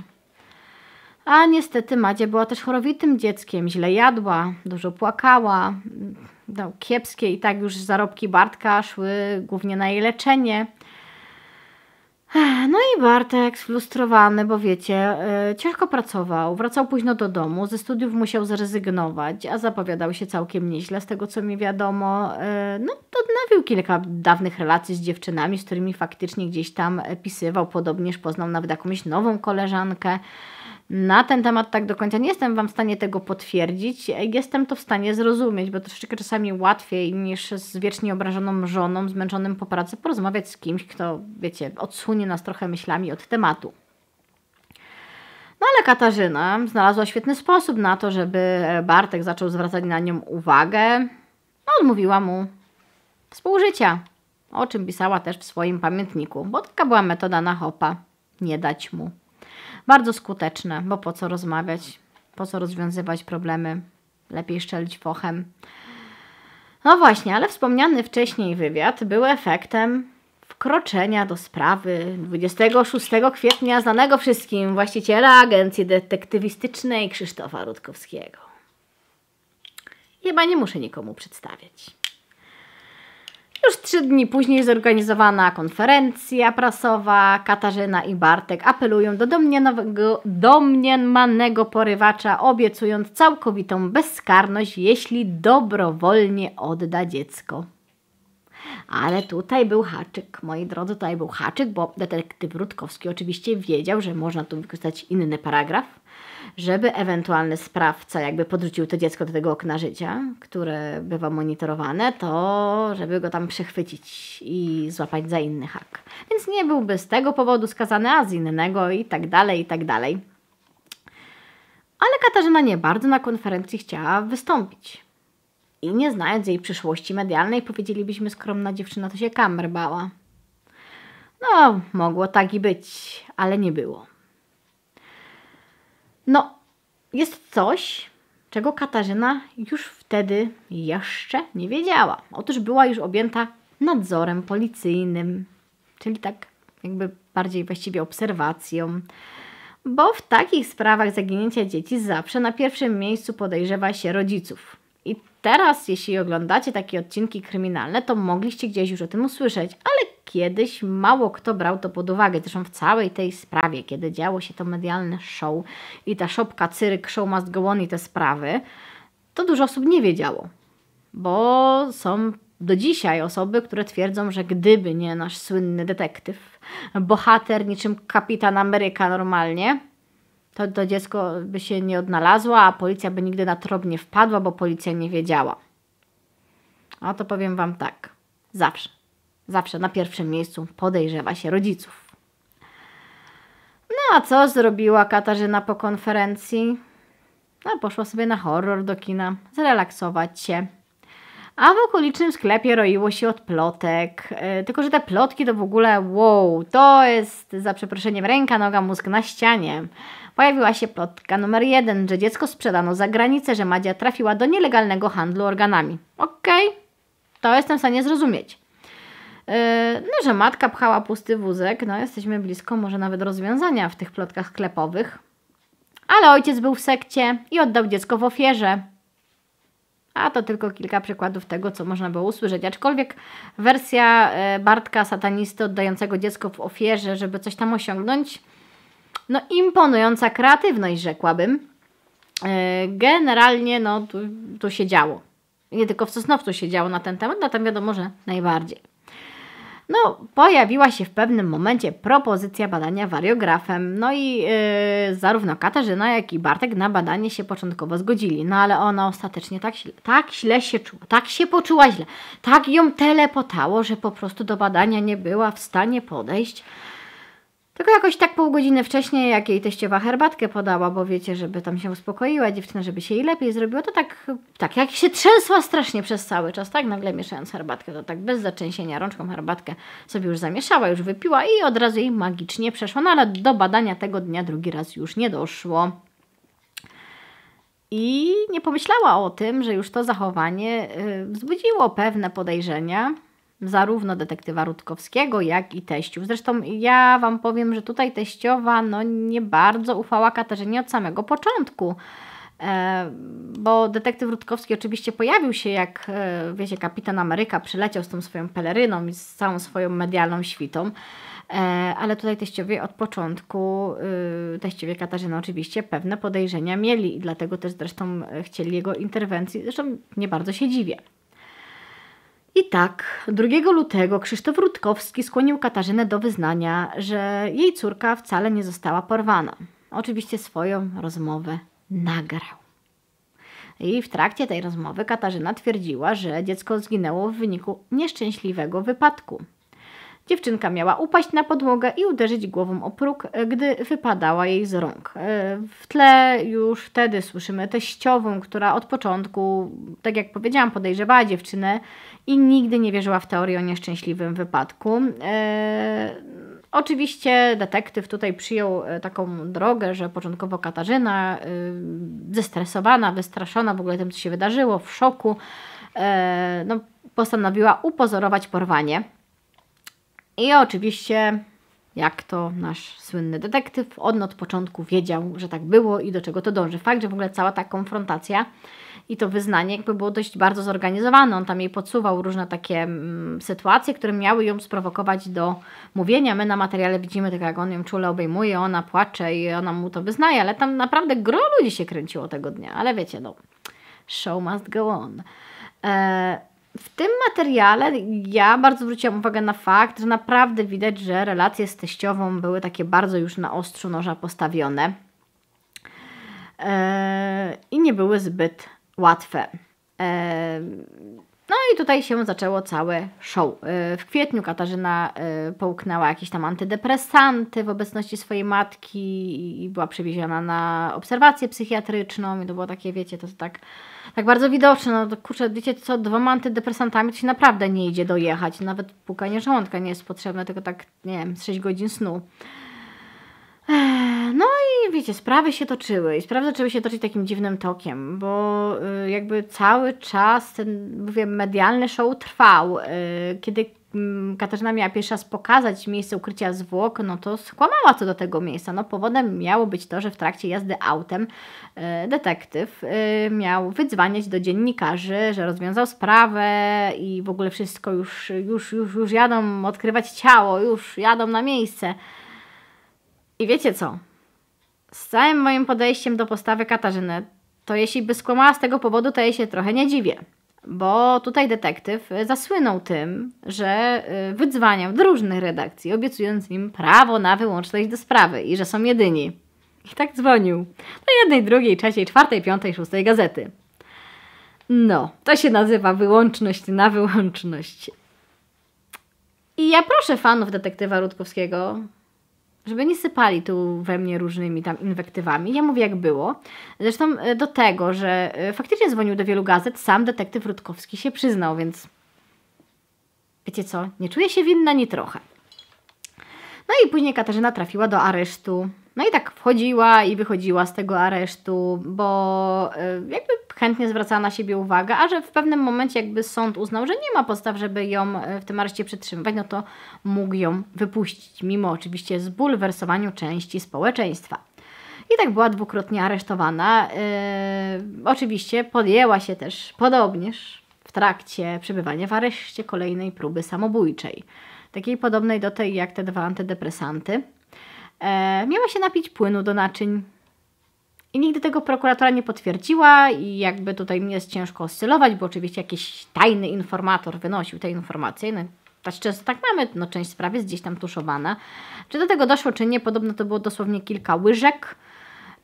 A niestety Madzia była też chorowitym dzieckiem, źle jadła, dużo płakała, no, kiepskie i tak już zarobki Bartka szły głównie na jej leczenie. No i Bartek sfrustrowany, bo wiecie, yy, ciężko pracował, wracał późno do domu, ze studiów musiał zrezygnować, a zapowiadał się całkiem nieźle, z tego co mi wiadomo. Yy, no, odnawił kilka dawnych relacji z dziewczynami, z którymi faktycznie gdzieś tam pisywał, podobnież poznał nawet jakąś nową koleżankę na ten temat tak do końca nie jestem Wam w stanie tego potwierdzić. Jestem to w stanie zrozumieć, bo troszeczkę czasami łatwiej niż z wiecznie obrażoną żoną, zmęczonym po pracy, porozmawiać z kimś, kto, wiecie, odsunie nas trochę myślami od tematu. No ale Katarzyna znalazła świetny sposób na to, żeby Bartek zaczął zwracać na nią uwagę. No, odmówiła mu współżycia, o czym pisała też w swoim pamiętniku, bo taka była metoda na hopa. Nie dać mu bardzo skuteczne, bo po co rozmawiać, po co rozwiązywać problemy, lepiej szczelić fochem. No właśnie, ale wspomniany wcześniej wywiad był efektem wkroczenia do sprawy 26 kwietnia znanego wszystkim właściciela agencji detektywistycznej Krzysztofa Rutkowskiego. Chyba nie muszę nikomu przedstawiać. Już trzy dni później zorganizowana konferencja prasowa. Katarzyna i Bartek apelują do domniemanego porywacza, obiecując całkowitą bezkarność, jeśli dobrowolnie odda dziecko. Ale tutaj był haczyk, moi drodzy, tutaj był haczyk, bo detektyw Rutkowski oczywiście wiedział, że można tu wykorzystać inny paragraf żeby ewentualny sprawca jakby podrzucił to dziecko do tego okna życia, które bywa monitorowane, to żeby go tam przechwycić i złapać za inny hak. Więc nie byłby z tego powodu skazany, a z innego i tak dalej, i tak dalej. Ale Katarzyna nie bardzo na konferencji chciała wystąpić. I nie znając jej przyszłości medialnej, powiedzielibyśmy skromna dziewczyna to się kamer bała. No, mogło tak i być, ale nie było. No, jest coś, czego Katarzyna już wtedy jeszcze nie wiedziała. Otóż była już objęta nadzorem policyjnym, czyli tak jakby bardziej właściwie obserwacją. Bo w takich sprawach zaginięcia dzieci zawsze na pierwszym miejscu podejrzewa się rodziców. I teraz, jeśli oglądacie takie odcinki kryminalne, to mogliście gdzieś już o tym usłyszeć, ale kiedyś mało kto brał to pod uwagę. Zresztą w całej tej sprawie, kiedy działo się to medialne show i ta szopka, cyrk, show must go on i te sprawy, to dużo osób nie wiedziało, bo są do dzisiaj osoby, które twierdzą, że gdyby nie nasz słynny detektyw, bohater niczym kapitan Ameryka normalnie, to to dziecko by się nie odnalazło, a policja by nigdy na trop nie wpadła, bo policja nie wiedziała. A to powiem Wam tak. Zawsze. Zawsze na pierwszym miejscu podejrzewa się rodziców. No a co zrobiła Katarzyna po konferencji? No, poszła sobie na horror do kina, zrelaksować się. A w okolicznym sklepie roiło się od plotek. Yy, tylko, że te plotki to w ogóle wow, to jest za przeproszeniem ręka, noga, mózg na ścianie. Pojawiła się plotka numer jeden, że dziecko sprzedano za granicę, że Madzia trafiła do nielegalnego handlu organami. Okej, okay. to jestem w stanie zrozumieć. Yy, no, że matka pchała pusty wózek, no jesteśmy blisko może nawet rozwiązania w tych plotkach klepowych. Ale ojciec był w sekcie i oddał dziecko w ofierze. A to tylko kilka przykładów tego, co można było usłyszeć. Aczkolwiek wersja e, Bartka satanisty oddającego dziecko w ofierze, żeby coś tam osiągnąć, no imponująca kreatywność, rzekłabym. E, generalnie no tu, tu się działo. Nie tylko w Sosnowcu się działo na ten temat, no tam wiadomo, że najbardziej. No, pojawiła się w pewnym momencie propozycja badania wariografem. No i yy, zarówno Katarzyna, jak i Bartek na badanie się początkowo zgodzili. No ale ona ostatecznie tak, tak źle się czuła, tak się poczuła źle, tak ją telepotało, że po prostu do badania nie była w stanie podejść. Tylko jakoś tak pół godziny wcześniej, jak jej teściowa herbatkę podała, bo wiecie, żeby tam się uspokoiła dziewczyna, żeby się jej lepiej zrobiło, to tak, tak jak się trzęsła strasznie przez cały czas, tak nagle mieszając herbatkę, to tak bez zaczęsienia rączką herbatkę sobie już zamieszała, już wypiła i od razu jej magicznie przeszło, no ale do badania tego dnia drugi raz już nie doszło. I nie pomyślała o tym, że już to zachowanie y, wzbudziło pewne podejrzenia, zarówno detektywa Rutkowskiego, jak i teściów. Zresztą ja Wam powiem, że tutaj teściowa no, nie bardzo ufała Katarzynie od samego początku. E, bo detektyw Rutkowski oczywiście pojawił się jak, e, wiecie, kapitan Ameryka przyleciał z tą swoją peleryną i z całą swoją medialną świtą, e, ale tutaj teściowie od początku, y, teściowie Katarzyna oczywiście pewne podejrzenia mieli i dlatego też zresztą chcieli jego interwencji, zresztą nie bardzo się dziwię. I tak, 2 lutego Krzysztof Rutkowski skłonił Katarzynę do wyznania, że jej córka wcale nie została porwana. Oczywiście swoją rozmowę nagrał. I w trakcie tej rozmowy Katarzyna twierdziła, że dziecko zginęło w wyniku nieszczęśliwego wypadku. Dziewczynka miała upaść na podłogę i uderzyć głową o próg, e, gdy wypadała jej z rąk. E, w tle już wtedy słyszymy teściową, która od początku, tak jak powiedziałam, podejrzewała dziewczynę i nigdy nie wierzyła w teorię o nieszczęśliwym wypadku. E, oczywiście detektyw tutaj przyjął taką drogę, że początkowo Katarzyna zestresowana, wystraszona w ogóle tym, co się wydarzyło, w szoku, no, postanowiła upozorować porwanie. I oczywiście, jak to nasz słynny detektyw, on od początku wiedział, że tak było i do czego to dąży. Fakt, że w ogóle cała ta konfrontacja i to wyznanie jakby było dość bardzo zorganizowane. On tam jej podsuwał różne takie mm, sytuacje, które miały ją sprowokować do mówienia. My na materiale widzimy tak jak on ją czule obejmuje, ona płacze i ona mu to wyznaje, ale tam naprawdę gro ludzi się kręciło tego dnia. Ale wiecie, no, show must go on. E, w tym materiale ja bardzo zwróciłam uwagę na fakt, że naprawdę widać, że relacje z teściową były takie bardzo już na ostrzu noża postawione yy, i nie były zbyt łatwe. Yy, no i tutaj się zaczęło całe show. E, w kwietniu Katarzyna połknęła jakieś tam antydepresanty w obecności swojej matki i była przewieziona na obserwację psychiatryczną i to było takie, wiecie, to tak tak bardzo widoczne. No to kurczę, wiecie co, dwoma antydepresantami to się naprawdę nie idzie dojechać. Nawet pukanie żołądka nie jest potrzebne, tylko tak, nie wiem, 6 godzin snu. No i wiecie, sprawy się toczyły i sprawy zaczęły się toczyć takim dziwnym tokiem, bo y, jakby cały czas ten, mówię, medialny show trwał. Y, kiedy Mm, Katarzyna miała pierwszy raz pokazać miejsce ukrycia zwłok, no to skłamała co do tego miejsca. No powodem miało być to, że w trakcie jazdy autem e, detektyw e, miał wydzwaniać do dziennikarzy, że rozwiązał sprawę i w ogóle wszystko już, już, już, już jadą odkrywać ciało, już jadą na miejsce. I wiecie co? Z całym moim podejściem do postawy Katarzyny, to jeśli by skłamała z tego powodu, to jej się trochę nie dziwię bo tutaj detektyw y, zasłynął tym, że y, wydzwaniał do różnych redakcji, obiecując im prawo na wyłączność do sprawy i że są jedyni. I tak dzwonił. Do jednej, drugiej, trzeciej, czwartej, piątej, szóstej gazety. No, to się nazywa wyłączność na wyłączność. I ja proszę fanów detektywa Rutkowskiego, żeby nie sypali tu we mnie różnymi tam inwektywami. Ja mówię, jak było. Zresztą e, do tego, że e, faktycznie dzwonił do wielu gazet, sam detektyw Rutkowski się przyznał, więc wiecie co, nie czuję się winna ni trochę. No i później Katarzyna trafiła do aresztu. No i tak wchodziła i wychodziła z tego aresztu, bo e, jakby chętnie zwracała na siebie uwagę, a że w pewnym momencie jakby sąd uznał, że nie ma podstaw, żeby ją e, w tym areszcie przetrzymywać, no to mógł ją wypuścić, mimo oczywiście zbulwersowaniu części społeczeństwa. I tak była dwukrotnie aresztowana. Yy, oczywiście podjęła się też podobnież w trakcie przebywania w areszcie kolejnej próby samobójczej, takiej podobnej do tej jak te dwa antydepresanty. E, miała się napić płynu do naczyń i nigdy tego prokuratora nie potwierdziła i jakby tutaj mnie jest ciężko oscylować, bo oczywiście jakiś tajny informator wynosił te informacje. No, też tak często tak mamy, no część spraw jest gdzieś tam tuszowana. Czy do tego doszło, czy nie, podobno to było dosłownie kilka łyżek.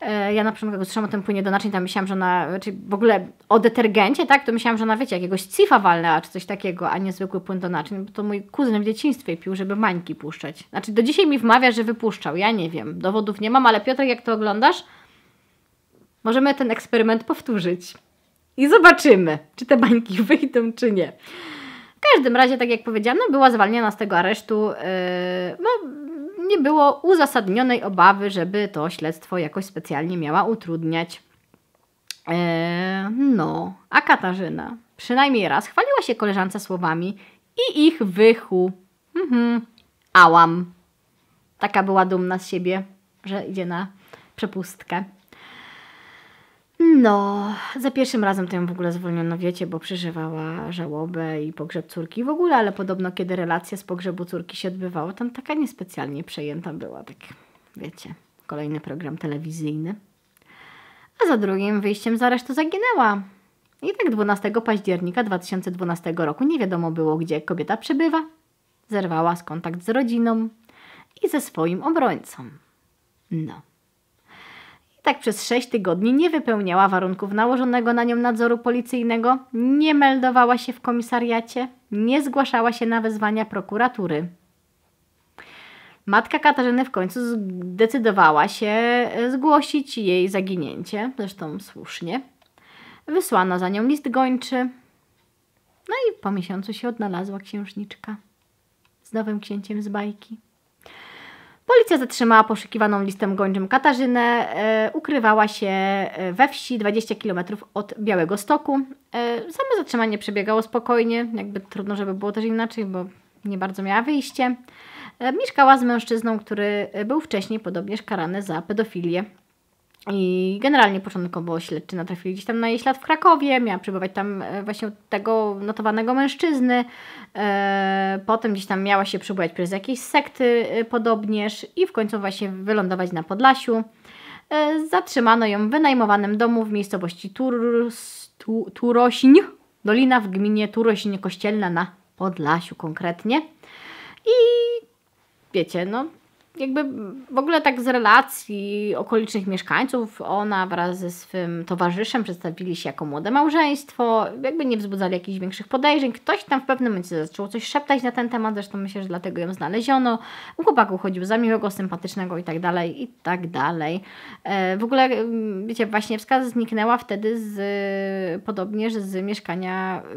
E, ja na przykład jak usłyszałam o tym płynie do naczyń, tam myślałam, że na, czy znaczy w ogóle o detergencie, tak, to myślałam, że na, wiecie, jakiegoś cifa walnęła, czy coś takiego, a nie zwykły płyn do naczyń, bo to mój kuzyn w dzieciństwie pił, żeby mańki puszczać. Znaczy do dzisiaj mi wmawia, że wypuszczał, ja nie wiem, dowodów nie mam, ale Piotr, jak to oglądasz, Możemy ten eksperyment powtórzyć i zobaczymy, czy te bańki *laughs* wyjdą, czy nie. W każdym razie, tak jak powiedziałam, no, była zwalniana z tego aresztu, yy, no, nie było uzasadnionej obawy, żeby to śledztwo jakoś specjalnie miała utrudniać. Yy, no, a Katarzyna przynajmniej raz chwaliła się koleżance słowami i ich wychu. Mhm, ałam. Taka była dumna z siebie, że idzie na przepustkę. No, za pierwszym razem to ją w ogóle zwolniono, wiecie, bo przeżywała żałobę i pogrzeb córki w ogóle, ale podobno kiedy relacja z pogrzebu córki się odbywała, tam taka niespecjalnie przejęta była, tak wiecie, kolejny program telewizyjny. A za drugim wyjściem z aresztu zaginęła. I tak 12 października 2012 roku nie wiadomo było, gdzie kobieta przebywa. Zerwała z kontakt z rodziną i ze swoim obrońcą. No tak przez 6 tygodni nie wypełniała warunków nałożonego na nią nadzoru policyjnego, nie meldowała się w komisariacie, nie zgłaszała się na wezwania prokuratury. Matka Katarzyny w końcu zdecydowała się e, zgłosić jej zaginięcie, zresztą słusznie. Wysłano za nią list gończy. No i po miesiącu się odnalazła księżniczka z nowym księciem z bajki. Policja zatrzymała poszukiwaną listem gończym Katarzynę. E, ukrywała się e, we wsi 20 km od Białego Stoku. E, same zatrzymanie przebiegało spokojnie, jakby trudno, żeby było też inaczej, bo nie bardzo miała wyjście. E, mieszkała z mężczyzną, który e, był wcześniej podobnież karany za pedofilię. I generalnie początkowo śledczy natrafili gdzieś tam na jej ślad w Krakowie, miała przebywać tam e, właśnie tego notowanego mężczyzny. E, potem gdzieś tam miała się przebywać przez jakieś sekty e, podobnież i w końcu właśnie wylądować na Podlasiu. Zatrzymano ją w wynajmowanym domu w miejscowości tu, Turośń, dolina w gminie Turośń Kościelna na Podlasiu konkretnie. I wiecie, no jakby w ogóle tak z relacji okolicznych mieszkańców, ona wraz ze swym towarzyszem przedstawili się jako młode małżeństwo, jakby nie wzbudzali jakichś większych podejrzeń. Ktoś tam w pewnym momencie zaczął coś szeptać na ten temat, zresztą myślę, że dlatego ją znaleziono. u chłopaku chodził za miłego, sympatycznego i tak dalej, i tak dalej. E, w ogóle, mm, wiecie, wskaz zniknęła wtedy z, podobnież z mieszkania y,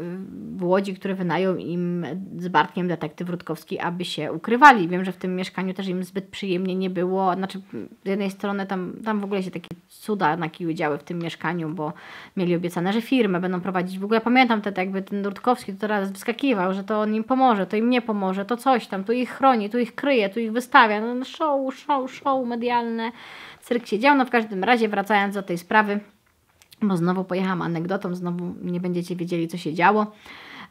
w Łodzi, które wynają im z Bartkiem detektyw Rutkowski, aby się ukrywali. Wiem, że w tym mieszkaniu też im zbyt przyjemnie nie było. Znaczy, z jednej strony tam, tam w ogóle się takie cuda nakiły działy w tym mieszkaniu, bo mieli obiecane, że firmy będą prowadzić. W ogóle pamiętam te, jakby ten Nurtkowski to teraz wyskakiwał, że to on im pomoże, to im nie pomoże, to coś tam, tu ich chroni, tu ich kryje, tu ich wystawia. No, no show, show, show medialne. Cyrk się działo. No w każdym razie, wracając do tej sprawy, bo znowu pojechałam anegdotą, znowu nie będziecie wiedzieli, co się działo.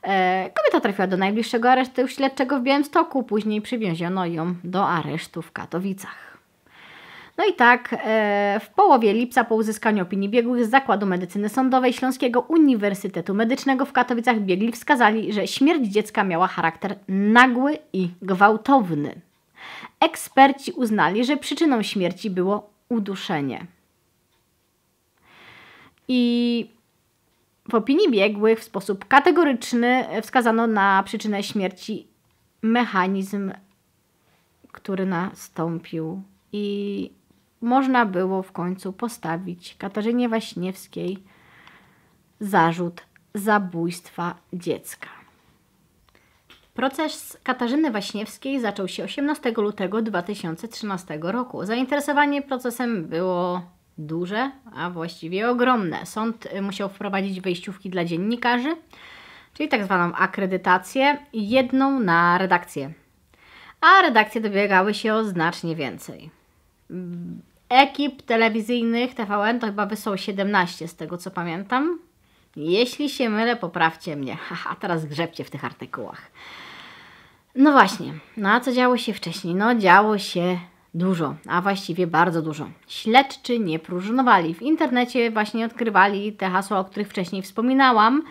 E, kobieta trafiła do najbliższego aresztu śledczego w Białymstoku, później przywieziono ją do aresztu w Katowicach. No i tak, e, w połowie lipca po uzyskaniu opinii biegłych z Zakładu Medycyny Sądowej Śląskiego Uniwersytetu Medycznego w Katowicach biegli wskazali, że śmierć dziecka miała charakter nagły i gwałtowny. Eksperci uznali, że przyczyną śmierci było uduszenie. I w opinii biegłych w sposób kategoryczny e, wskazano na przyczynę śmierci mechanizm, który nastąpił i można było w końcu postawić Katarzynie Waśniewskiej zarzut zabójstwa dziecka. Proces Katarzyny Waśniewskiej zaczął się 18 lutego 2013 roku. Zainteresowanie procesem było duże, a właściwie ogromne. Sąd y, musiał wprowadzić wejściówki dla dziennikarzy, czyli tak zwaną akredytację, jedną na redakcję. A redakcje dobiegały się o znacznie więcej. Mm, ekip telewizyjnych TVN to chyba wysłał 17 z tego co pamiętam. Jeśli się mylę, poprawcie mnie. *laughs* A teraz grzebcie w tych artykułach. No właśnie, no a co działo się wcześniej? No działo się Dużo, a właściwie bardzo dużo. Śledczy nie próżnowali. W internecie właśnie odkrywali te hasła, o których wcześniej wspominałam,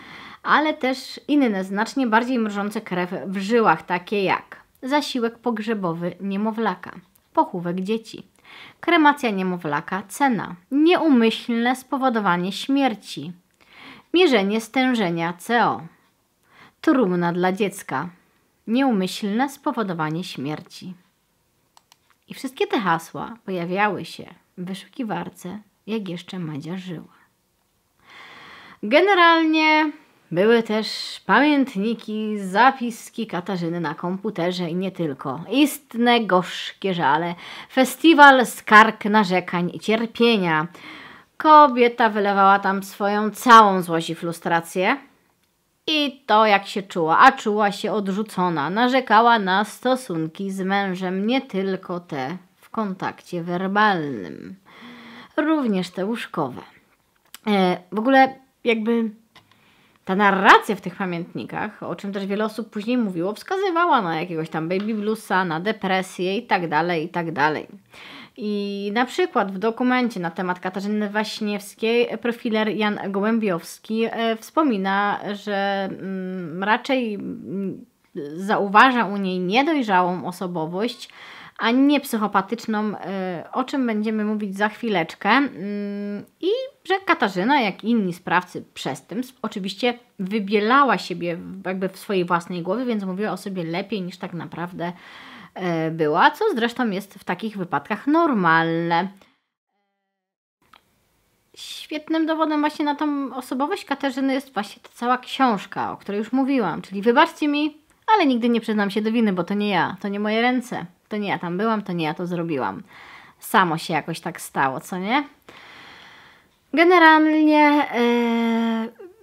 ale też inne, znacznie bardziej mrożące krew w żyłach, takie jak zasiłek pogrzebowy niemowlaka, pochówek dzieci, kremacja niemowlaka, cena, nieumyślne spowodowanie śmierci, mierzenie stężenia CO, trumna dla dziecka, nieumyślne spowodowanie śmierci. I wszystkie te hasła pojawiały się w wyszukiwarce, jak jeszcze Madzia żyła. Generalnie były też pamiętniki, zapiski Katarzyny na komputerze i nie tylko. Istne gorzkie żale, festiwal skarg, narzekań i cierpienia. Kobieta wylewała tam swoją całą złość i frustrację. I to jak się czuła, a czuła się odrzucona, narzekała na stosunki z mężem, nie tylko te w kontakcie werbalnym, również te łóżkowe. E, w ogóle jakby ta narracja w tych pamiętnikach, o czym też wiele osób później mówiło, wskazywała na jakiegoś tam baby bluesa, na depresję i tak dalej, i tak dalej. I na przykład w dokumencie na temat Katarzyny Waśniewskiej profiler Jan Gołębiowski e, wspomina, że mm, raczej mm, zauważa u niej niedojrzałą osobowość, a nie psychopatyczną, e, o czym będziemy mówić za chwileczkę. Mm, I że Katarzyna, jak inni sprawcy przestępstw, oczywiście wybielała siebie jakby w swojej własnej głowie, więc mówiła o sobie lepiej niż tak naprawdę E, była, co zresztą jest w takich wypadkach normalne. Świetnym dowodem właśnie na tą osobowość Katarzyny jest właśnie ta cała książka, o której już mówiłam. Czyli wybaczcie mi, ale nigdy nie przyznam się do winy, bo to nie ja, to nie moje ręce, to nie ja tam byłam, to nie ja to zrobiłam. Samo się jakoś tak stało, co nie? Generalnie e,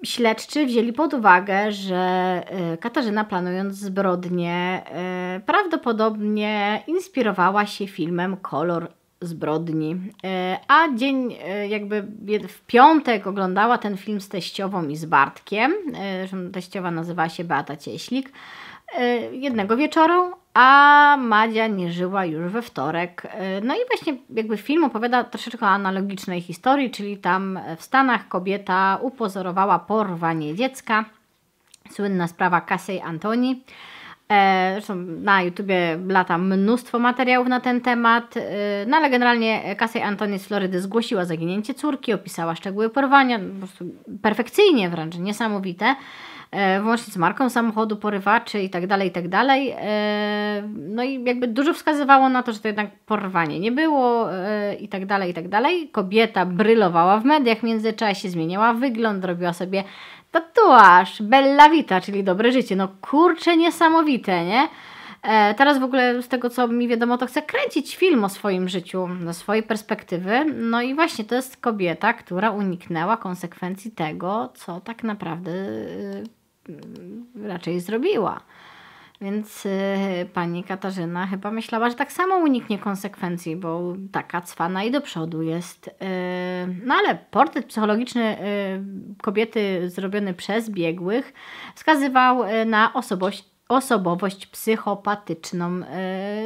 śledczy wzięli pod uwagę, że y, Katarzyna planując zbrodnie y, prawdopodobnie inspirowała się filmem Kolor zbrodni. Y, a dzień jakby w piątek oglądała ten film z teściową i z Bartkiem. Teściowa nazywa się Beata Cieślik. E, jednego wieczoru, a Madzia nie żyła już we wtorek. E, no i właśnie jakby film opowiada troszeczkę o analogicznej historii, czyli tam w Stanach kobieta upozorowała porwanie dziecka. Słynna sprawa Casey Antoni. E, zresztą na YouTubie lata mnóstwo materiałów na ten temat, no ale generalnie Casey Antoni z Florydy zgłosiła zaginięcie córki, opisała szczegóły porwania, no po prostu perfekcyjnie wręcz, niesamowite. E, włącznie z marką samochodu, porywaczy i tak i tak dalej tak e, dalej. No i jakby dużo wskazywało na to, że to jednak porwanie nie było i e, i tak dalej tak dalej. Kobieta brylowała w mediach w międzyczasie, zmieniała wygląd, robiła sobie tatuaż, bella vita, czyli dobre życie. No kurcze niesamowite, nie? Teraz w ogóle z tego co mi wiadomo, to chce kręcić film o swoim życiu, ze no swojej perspektywy. No i właśnie to jest kobieta, która uniknęła konsekwencji tego, co tak naprawdę y, Y, raczej zrobiła. Więc y, pani Katarzyna chyba myślała, że tak samo uniknie konsekwencji, bo taka cwana i do przodu jest. Y, no ale portret psychologiczny kobiety zrobiony przez biegłych wskazywał na osobowość, osobowość psychopatyczną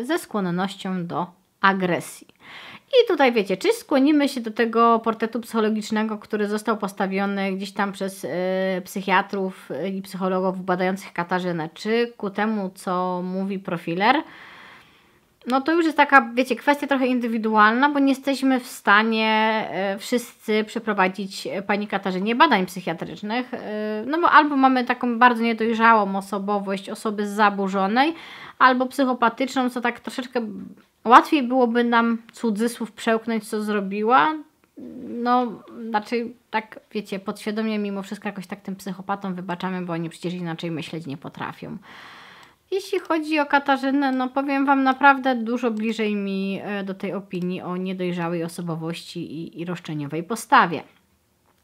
ze skłonnością do agresji. I tutaj wiecie, czy skłonimy się do tego portretu psychologicznego, który został postawiony gdzieś tam przez y, psychiatrów i psychologów badających Katarzynę, czy ku temu, co mówi profiler, no to już jest taka, wiecie, kwestia trochę indywidualna, bo nie jesteśmy w stanie e, wszyscy przeprowadzić e, pani Katarzynie badań psychiatrycznych, e, no bo albo mamy taką bardzo niedojrzałą osobowość osoby zaburzonej, albo psychopatyczną, co tak troszeczkę łatwiej byłoby nam cudzysłów przełknąć, co zrobiła. No, znaczy, tak wiecie, podświadomie mimo wszystko jakoś tak tym psychopatom wybaczamy, bo oni przecież inaczej myśleć nie potrafią. Jeśli chodzi o Katarzynę, no powiem Wam naprawdę dużo bliżej mi e, do tej opinii o niedojrzałej osobowości i, i roszczeniowej postawie.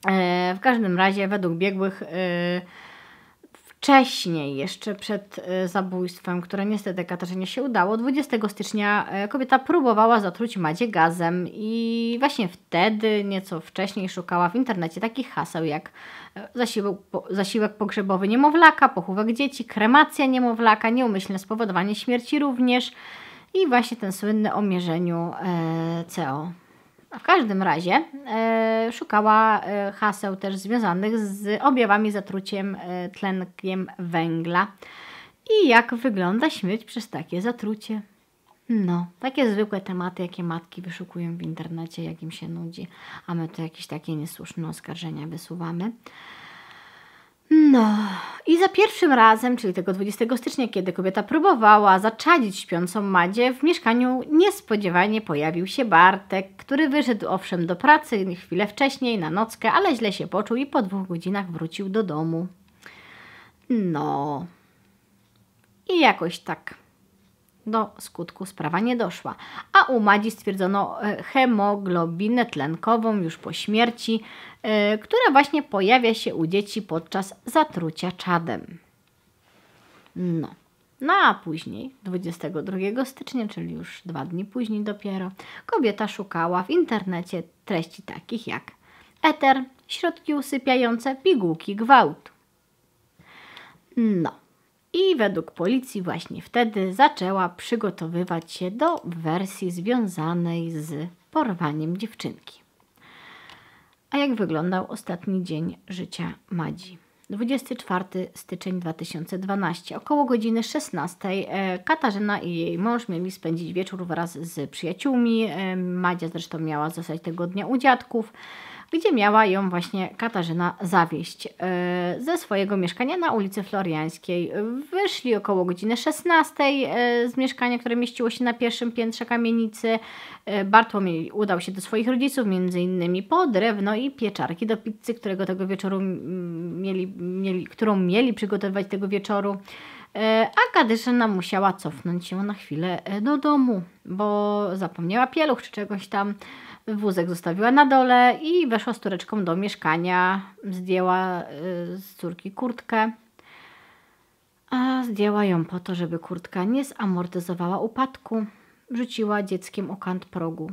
E, w każdym razie według biegłych e, wcześniej, jeszcze przed y, zabójstwem, które niestety Katarzynie się udało, 20 stycznia y, kobieta próbowała zatruć Madzie gazem i właśnie wtedy, nieco wcześniej, szukała w internecie takich haseł jak e, zasiłek, zasiłek pogrzebowy niemowlaka, pochówek dzieci, kremacja niemowlaka, nieumyślne spowodowanie śmierci również i właśnie ten słynny o mierzeniu e, CO. W każdym razie e, szukała e, haseł też związanych z objawami zatruciem e, tlenkiem węgla i jak wygląda śmierć przez takie zatrucie. No, takie zwykłe tematy, jakie matki wyszukują w internecie, jak im się nudzi, a my to jakieś takie niesłuszne oskarżenia wysuwamy. No, i za pierwszym razem, czyli tego 20 stycznia, kiedy kobieta próbowała zaczadzić śpiącą Madzie, w mieszkaniu niespodziewanie pojawił się Bartek, który wyszedł owszem do pracy chwilę wcześniej na nockę, ale źle się poczuł i po dwóch godzinach wrócił do domu. No. I jakoś tak do skutku sprawa nie doszła. A u Madzi stwierdzono e, hemoglobinę tlenkową już po śmierci, e, która właśnie pojawia się u dzieci podczas zatrucia czadem. No. No a później, 22 stycznia, czyli już dwa dni później dopiero, kobieta szukała w internecie treści takich jak eter, środki usypiające, pigułki gwałtu. No, według policji właśnie wtedy zaczęła przygotowywać się do wersji związanej z porwaniem dziewczynki. A jak wyglądał ostatni dzień życia Madzi? 24 styczeń 2012. Około godziny 16 e, Katarzyna i jej mąż mieli spędzić wieczór wraz z przyjaciółmi. E, Madzia zresztą miała zostać tego dnia u dziadków gdzie miała ją właśnie Katarzyna zawieść e, ze swojego mieszkania na ulicy Floriańskiej. Wyszli około godziny 16 e, z mieszkania, które mieściło się na pierwszym piętrze kamienicy. E, Bartłomiej udał się do swoich rodziców, między innymi po drewno i pieczarki do pizzy, którego tego wieczoru mieli, mieli, którą mieli przygotowywać tego wieczoru. A Katarzyna musiała cofnąć się na chwilę do domu, bo zapomniała pieluch czy czegoś tam. Wózek zostawiła na dole i weszła z córeczką do mieszkania. Zdjęła y, z córki kurtkę. A zdjęła ją po to, żeby kurtka nie zamortyzowała upadku. Rzuciła dzieckiem o kant progu.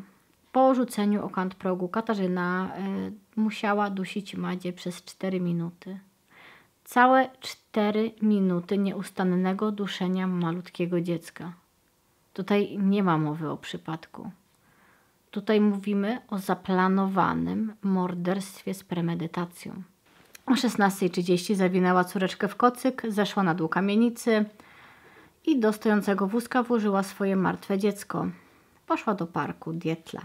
Po rzuceniu o kant progu Katarzyna y, musiała dusić Madzie przez 4 minuty. Całe 4 minuty nieustannego duszenia malutkiego dziecka. Tutaj nie ma mowy o przypadku. Tutaj mówimy o zaplanowanym morderstwie z premedytacją. O 16.30 zawinęła córeczkę w kocyk, zeszła na dół kamienicy i do stojącego wózka włożyła swoje martwe dziecko. Poszła do parku Dietla.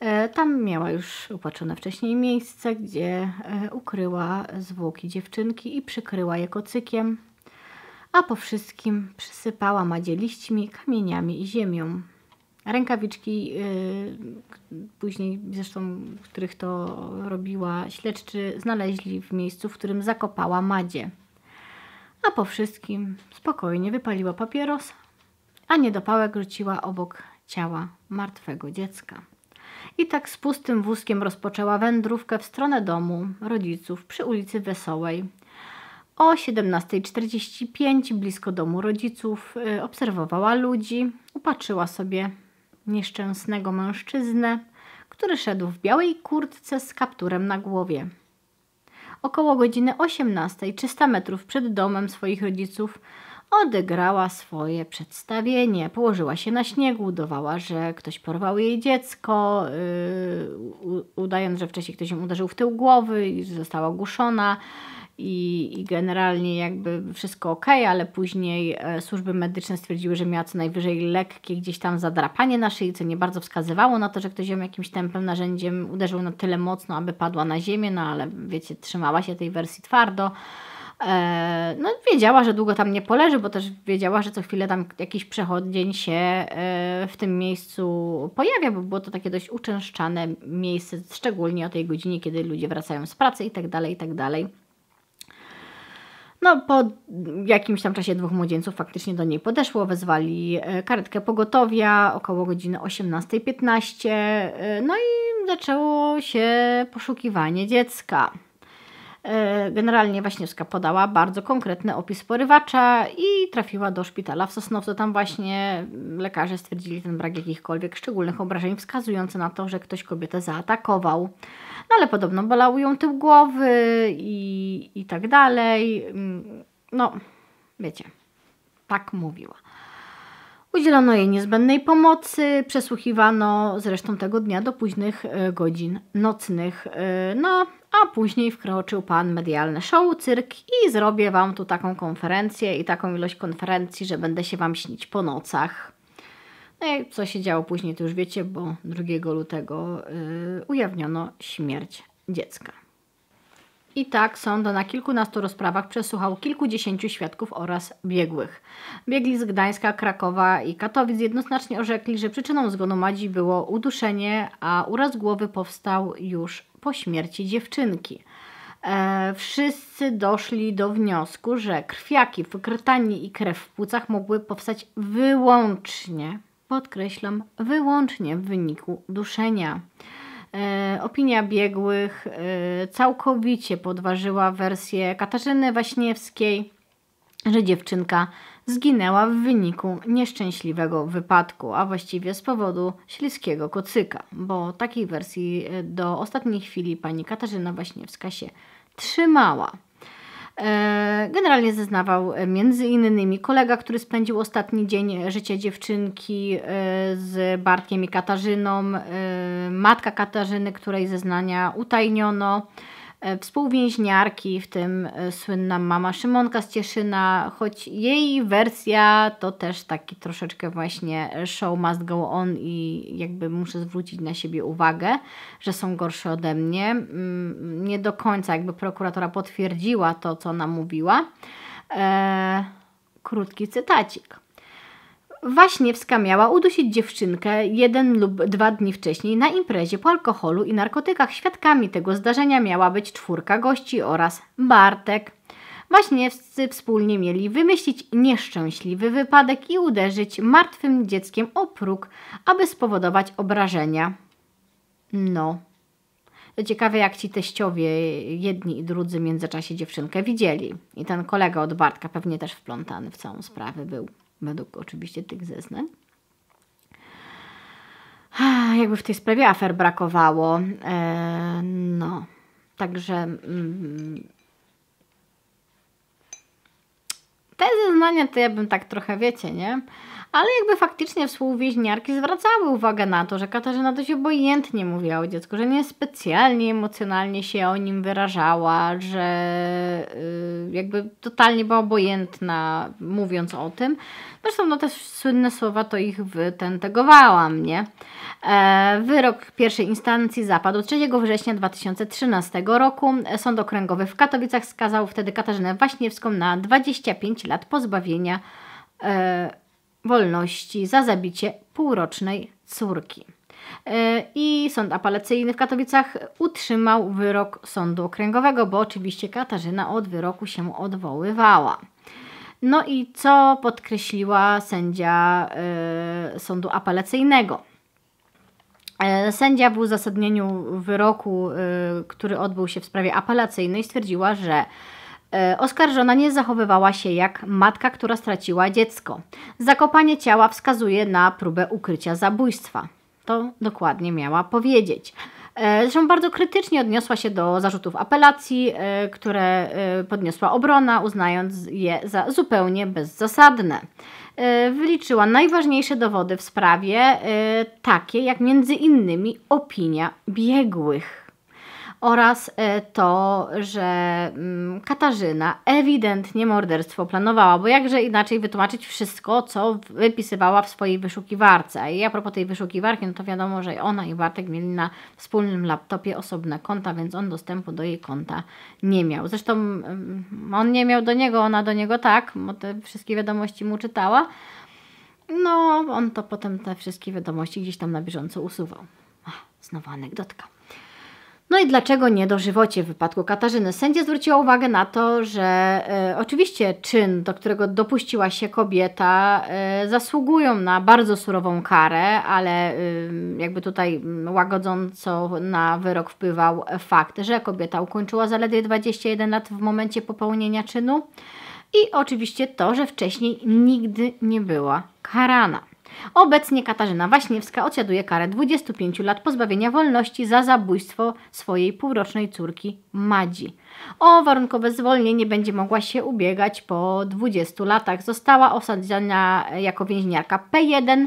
E, tam miała już upatrzone wcześniej miejsce, gdzie e, ukryła zwłoki dziewczynki i przykryła je kocykiem, a po wszystkim przysypała madzie liśćmi, kamieniami i ziemią. Rękawiczki, y, później zresztą, których to robiła śledczy, znaleźli w miejscu, w którym zakopała Madzie. A po wszystkim spokojnie wypaliła papieros, a niedopałek rzuciła obok ciała martwego dziecka. I tak z pustym wózkiem rozpoczęła wędrówkę w stronę domu rodziców przy ulicy Wesołej. O 17.45 blisko domu rodziców y, obserwowała ludzi, upatrzyła sobie nieszczęsnego mężczyznę, który szedł w białej kurtce z kapturem na głowie. Około godziny 18, 300 metrów przed domem swoich rodziców, odegrała swoje przedstawienie. Położyła się na śniegu, udawała, że ktoś porwał jej dziecko, yy, udając, że wcześniej ktoś ją uderzył w tył głowy i została ogłuszona i, i generalnie jakby wszystko ok, ale później e, służby medyczne stwierdziły, że miała co najwyżej lekkie gdzieś tam zadrapanie na szyi, co nie bardzo wskazywało na to, że ktoś ją jakimś tempem, narzędziem uderzył na tyle mocno, aby padła na ziemię, no ale wiecie, trzymała się tej wersji twardo. E, no, wiedziała, że długo tam nie poleży, bo też wiedziała, że co chwilę tam jakiś przechodzień się e, w tym miejscu pojawia, bo było to takie dość uczęszczane miejsce, szczególnie o tej godzinie, kiedy ludzie wracają z pracy i tak dalej, i tak dalej. No po jakimś tam czasie dwóch młodzieńców faktycznie do niej podeszło, wezwali e, karetkę pogotowia około godziny 18.15, e, no i zaczęło się poszukiwanie dziecka. E, generalnie Waśniewska podała bardzo konkretny opis porywacza i trafiła do szpitala w Sosnowcu. Tam właśnie lekarze stwierdzili ten brak jakichkolwiek szczególnych obrażeń, wskazujących na to, że ktoś kobietę zaatakował. No ale podobno bolał ją tył głowy i, i tak dalej. Mm, no, wiecie, tak mówiła. Udzielono jej niezbędnej pomocy, przesłuchiwano zresztą tego dnia do późnych e, godzin nocnych. E, no, a później wkroczył pan medialny show, cyrk i zrobię wam tu taką konferencję i taką ilość konferencji, że będę się wam śnić po nocach. No i co się działo później, to już wiecie, bo 2 lutego yy, ujawniono śmierć dziecka. I tak sąd na kilkunastu rozprawach przesłuchał kilkudziesięciu świadków oraz biegłych. Biegli z Gdańska, Krakowa i Katowic jednoznacznie orzekli, że przyczyną zgonu Madzi było uduszenie, a uraz głowy powstał już po śmierci dziewczynki. E, wszyscy doszli do wniosku, że krwiaki w krtani i krew w płucach mogły powstać wyłącznie podkreślam, wyłącznie w wyniku duszenia. E, opinia biegłych e, całkowicie podważyła wersję Katarzyny Waśniewskiej, że dziewczynka zginęła w wyniku nieszczęśliwego wypadku, a właściwie z powodu śliskiego kocyka, bo takiej wersji e, do ostatniej chwili pani Katarzyna Waśniewska się trzymała. E, generalnie zeznawał e, między innymi kolega, który spędził ostatni dzień życia dziewczynki e, z Bartkiem i Katarzyną, matka Katarzyny, której zeznania utajniono, E, współwięźniarki, w tym e, słynna mama Szymonka z Cieszyna, choć jej wersja to też taki troszeczkę właśnie show must go on i jakby muszę zwrócić na siebie uwagę, że są gorsze ode mnie. Mm, nie do końca jakby prokuratora potwierdziła to, co ona mówiła. Eee, krótki cytacik właśnie wskamiała udusić dziewczynkę jeden lub dwa dni wcześniej na imprezie po alkoholu i narkotykach. Świadkami tego zdarzenia miała być czwórka gości oraz Bartek. Waśniewscy wspólnie mieli wymyślić nieszczęśliwy wypadek i uderzyć martwym dzieckiem o próg, aby spowodować obrażenia. No. Ciekawe, jak ci teściowie, jedni i drudzy w międzyczasie dziewczynkę widzieli. I ten kolega od Bartka pewnie też wplątany w całą sprawę był według oczywiście tych zeznań. Ah, jakby w tej sprawie afer brakowało. E, no, także mm, te zeznania to ja bym tak trochę, wiecie, nie? ale jakby faktycznie współwięźniarki zwracały uwagę na to, że Katarzyna dość obojętnie mówiła o dziecku, że niespecjalnie emocjonalnie się o nim wyrażała, że y, jakby totalnie była obojętna mówiąc o tym. Zresztą no słynne słowa to ich wytętegowała mnie. E, wyrok pierwszej instancji zapadł 3 września 2013 roku. Sąd Okręgowy w Katowicach skazał wtedy Katarzynę Waśniewską na 25 lat pozbawienia e, wolności za zabicie półrocznej córki. E, I sąd apelacyjny w Katowicach utrzymał wyrok sądu okręgowego, bo oczywiście Katarzyna od wyroku się odwoływała. No i co podkreśliła sędzia y, sądu apelacyjnego? E, sędzia w uzasadnieniu wyroku, y, który odbył się w sprawie apelacyjnej, stwierdziła, że E, oskarżona nie zachowywała się jak matka, która straciła dziecko. Zakopanie ciała wskazuje na próbę ukrycia zabójstwa. To dokładnie miała powiedzieć. E, zresztą bardzo krytycznie odniosła się do zarzutów apelacji, e, które podniosła obrona, uznając je za zupełnie bezzasadne. Wyliczyła najważniejsze dowody w sprawie, takie jak między innymi opinia biegłych oraz e, to, że mm, Katarzyna ewidentnie morderstwo planowała, bo jakże inaczej wytłumaczyć wszystko, co wypisywała w swojej wyszukiwarce. I a propos tej wyszukiwarki, no to wiadomo, że ona i Bartek mieli na wspólnym laptopie osobne konta, więc on dostępu do jej konta nie miał. Zresztą mm, on nie miał do niego, ona do niego tak, bo te wszystkie wiadomości mu czytała. No, on to potem te wszystkie wiadomości gdzieś tam na bieżąco usuwał. Ach, znowu anegdotka. No i dlaczego nie dożywocie w wypadku Katarzyny? Sędzia zwróciła uwagę na to, że e, oczywiście czyn, do którego dopuściła się kobieta, e, zasługują na bardzo surową karę, ale e, jakby tutaj łagodząco na wyrok wpływał fakt, że kobieta ukończyła zaledwie 21 lat w momencie popełnienia czynu i oczywiście to, że wcześniej nigdy nie była karana. Obecnie Katarzyna Waśniewska odsiaduje karę 25 lat pozbawienia wolności za zabójstwo swojej półrocznej córki Madzi. O warunkowe zwolnienie będzie mogła się ubiegać po 20 latach. Została osadzona jako więźniarka P1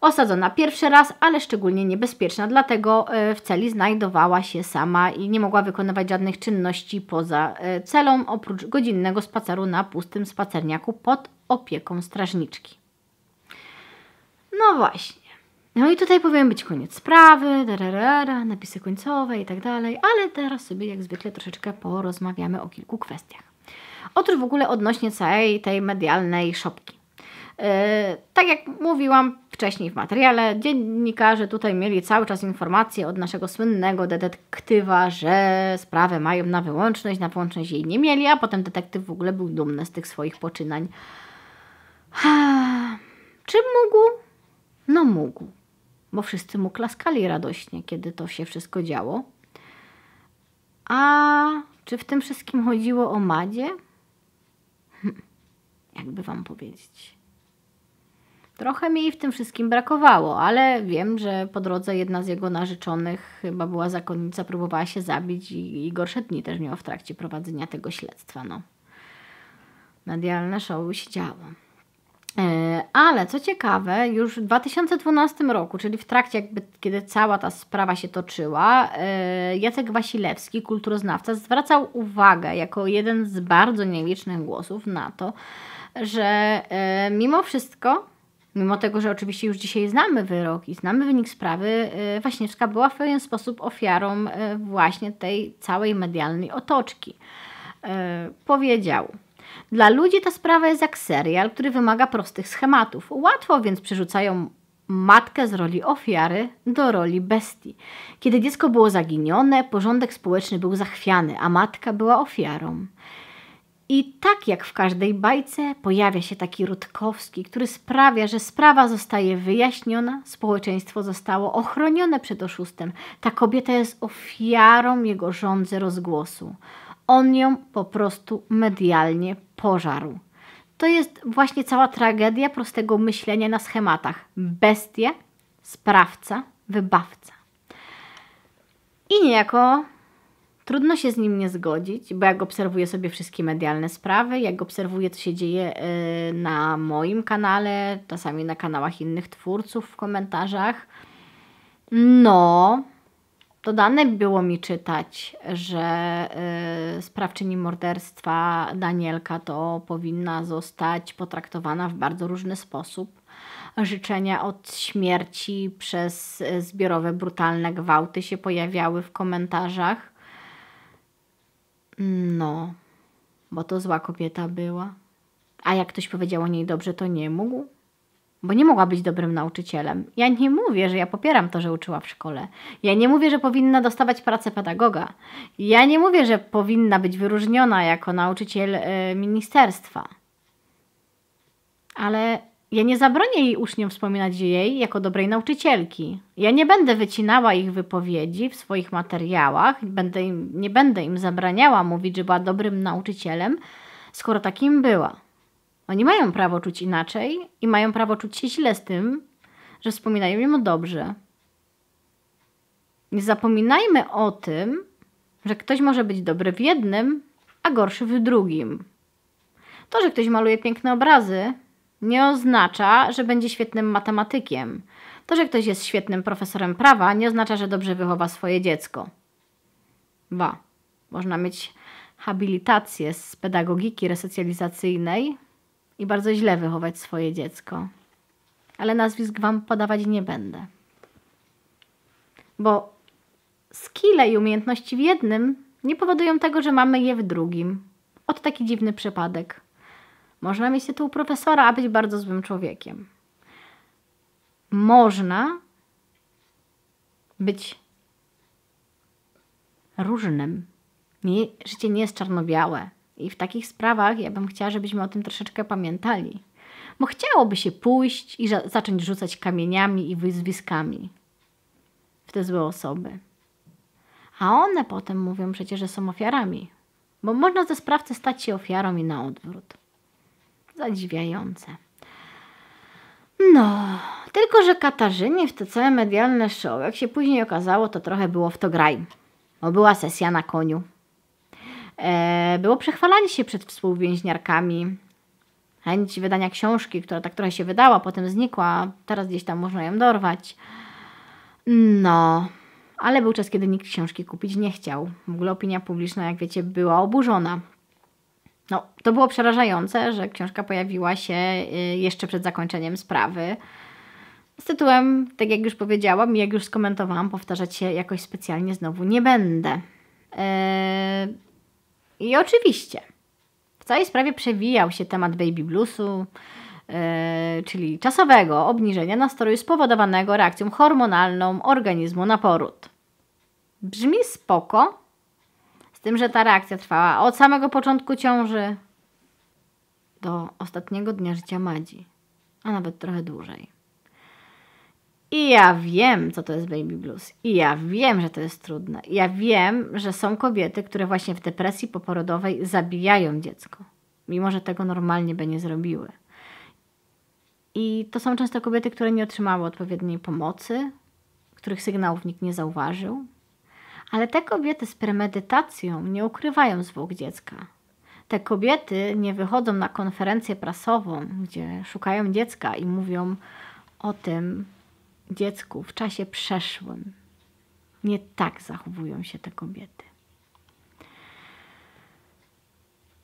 osadzona pierwszy raz, ale szczególnie niebezpieczna, dlatego e, w celi znajdowała się sama i nie mogła wykonywać żadnych czynności poza e, celą, oprócz godzinnego spaceru na pustym spacerniaku pod opieką strażniczki. No właśnie. No i tutaj powinien być koniec sprawy, dararara, napisy końcowe i tak dalej, ale teraz sobie jak zwykle troszeczkę porozmawiamy o kilku kwestiach. Otóż w ogóle odnośnie całej tej medialnej szopki. Yy, tak jak mówiłam wcześniej w materiale, dziennikarze tutaj mieli cały czas informacje od naszego słynnego detektywa, że sprawę mają na wyłączność, na wyłączność jej nie mieli, a potem detektyw w ogóle był dumny z tych swoich poczynań. Czy mógł no mógł, bo wszyscy mu klaskali radośnie, kiedy to się wszystko działo. A czy w tym wszystkim chodziło o Madzie? Hm, jakby wam powiedzieć. Trochę mi jej w tym wszystkim brakowało, ale wiem, że po drodze jedna z jego narzeczonych, chyba była zakonnica, próbowała się zabić i, i gorsze dni też miała w trakcie prowadzenia tego śledztwa. No. Medialne show się działo. E, ale co ciekawe, już w 2012 roku, czyli w trakcie jakby, kiedy cała ta sprawa się toczyła, e, Jacek Wasilewski, kulturoznawca, zwracał uwagę jako jeden z bardzo nielicznych głosów na to, że e, mimo wszystko, mimo tego, że oczywiście już dzisiaj znamy wyrok i znamy wynik sprawy, Waśniewska była w pewien sposób ofiarą właśnie tej całej medialnej otoczki. Powiedział – dla ludzi ta sprawa jest jak serial, który wymaga prostych schematów. Łatwo więc przerzucają matkę z roli ofiary do roli bestii. Kiedy dziecko było zaginione, porządek społeczny był zachwiany, a matka była ofiarą. I tak jak w każdej bajce pojawia się taki Rutkowski, który sprawia, że sprawa zostaje wyjaśniona, społeczeństwo zostało ochronione przed oszustem. Ta kobieta jest ofiarą jego żądzy rozgłosu on ją po prostu medialnie pożarł. To jest właśnie cała tragedia prostego myślenia na schematach. Bestie, sprawca, wybawca. I niejako trudno się z nim nie zgodzić, bo jak obserwuję sobie wszystkie medialne sprawy, jak obserwuję, co się dzieje y, na moim kanale, czasami na kanałach innych twórców w komentarzach, no, to dane było mi czytać, że y, sprawczyni morderstwa Danielka to powinna zostać potraktowana w bardzo różny sposób. Życzenia od śmierci przez y, zbiorowe brutalne gwałty się pojawiały w komentarzach. No, bo to zła kobieta była. A jak ktoś powiedział o niej dobrze, to nie mógł bo nie mogła być dobrym nauczycielem. Ja nie mówię, że ja popieram to, że uczyła w szkole. Ja nie mówię, że powinna dostawać pracę pedagoga. Ja nie mówię, że powinna być wyróżniona jako nauczyciel y, ministerstwa. Ale ja nie zabronię jej uczniom wspominać jej jako dobrej nauczycielki. Ja nie będę wycinała ich wypowiedzi w swoich materiałach, będę im, nie będę im zabraniała mówić, że była dobrym nauczycielem, skoro takim była. Oni mają prawo czuć inaczej i mają prawo czuć się źle z tym, że wspominają mimo dobrze. Nie zapominajmy o tym, że ktoś może być dobry w jednym, a gorszy w drugim. To, że ktoś maluje piękne obrazy, nie oznacza, że będzie świetnym matematykiem. To, że ktoś jest świetnym profesorem prawa, nie oznacza, że dobrze wychowa swoje dziecko. Ba, można mieć habilitację z pedagogiki resocjalizacyjnej, i bardzo źle wychować swoje dziecko. Ale nazwisk Wam podawać nie będę. Bo skile i umiejętności w jednym nie powodują tego, że mamy je w drugim. Od taki dziwny przypadek. Można mieć tytuł profesora, a być bardzo złym człowiekiem. Można być różnym. Nie, życie nie jest czarno-białe. I w takich sprawach ja bym chciała, żebyśmy o tym troszeczkę pamiętali. Bo chciałoby się pójść i zacząć rzucać kamieniami i wyzwiskami w te złe osoby. A one potem mówią przecież, że są ofiarami. Bo można ze sprawcy stać się ofiarą i na odwrót. Zadziwiające. No, tylko że Katarzynie w te całe medialne show, jak się później okazało, to trochę było w to graj. Bo była sesja na koniu. E, było przechwalanie się przed współwięźniarkami, chęć wydania książki, która tak trochę się wydała, potem znikła, teraz gdzieś tam można ją dorwać. No, ale był czas, kiedy nikt książki kupić nie chciał. W ogóle opinia publiczna, jak wiecie, była oburzona. No, to było przerażające, że książka pojawiła się y, jeszcze przed zakończeniem sprawy. Z tytułem, tak jak już powiedziałam i jak już skomentowałam, powtarzać się jakoś specjalnie znowu nie będę. Yy i oczywiście w całej sprawie przewijał się temat baby bluesu, Yy, czyli czasowego obniżenia nastroju spowodowanego reakcją hormonalną organizmu na poród. Brzmi spoko, z tym, że ta reakcja trwała od samego początku ciąży do ostatniego dnia życia Madzi, a nawet trochę dłużej. I ja wiem, co to jest baby blues. I ja wiem, że to jest trudne. I ja wiem, że są kobiety, które właśnie w depresji poporodowej zabijają dziecko, mimo że tego normalnie by nie zrobiły. I to są często kobiety, które nie otrzymały odpowiedniej pomocy, których sygnałów nikt nie zauważył. Ale te kobiety z premedytacją nie ukrywają zwłok dziecka. Te kobiety nie wychodzą na konferencję prasową, gdzie szukają dziecka i mówią o tym, dziecku, w czasie przeszłym. Nie tak zachowują się te kobiety.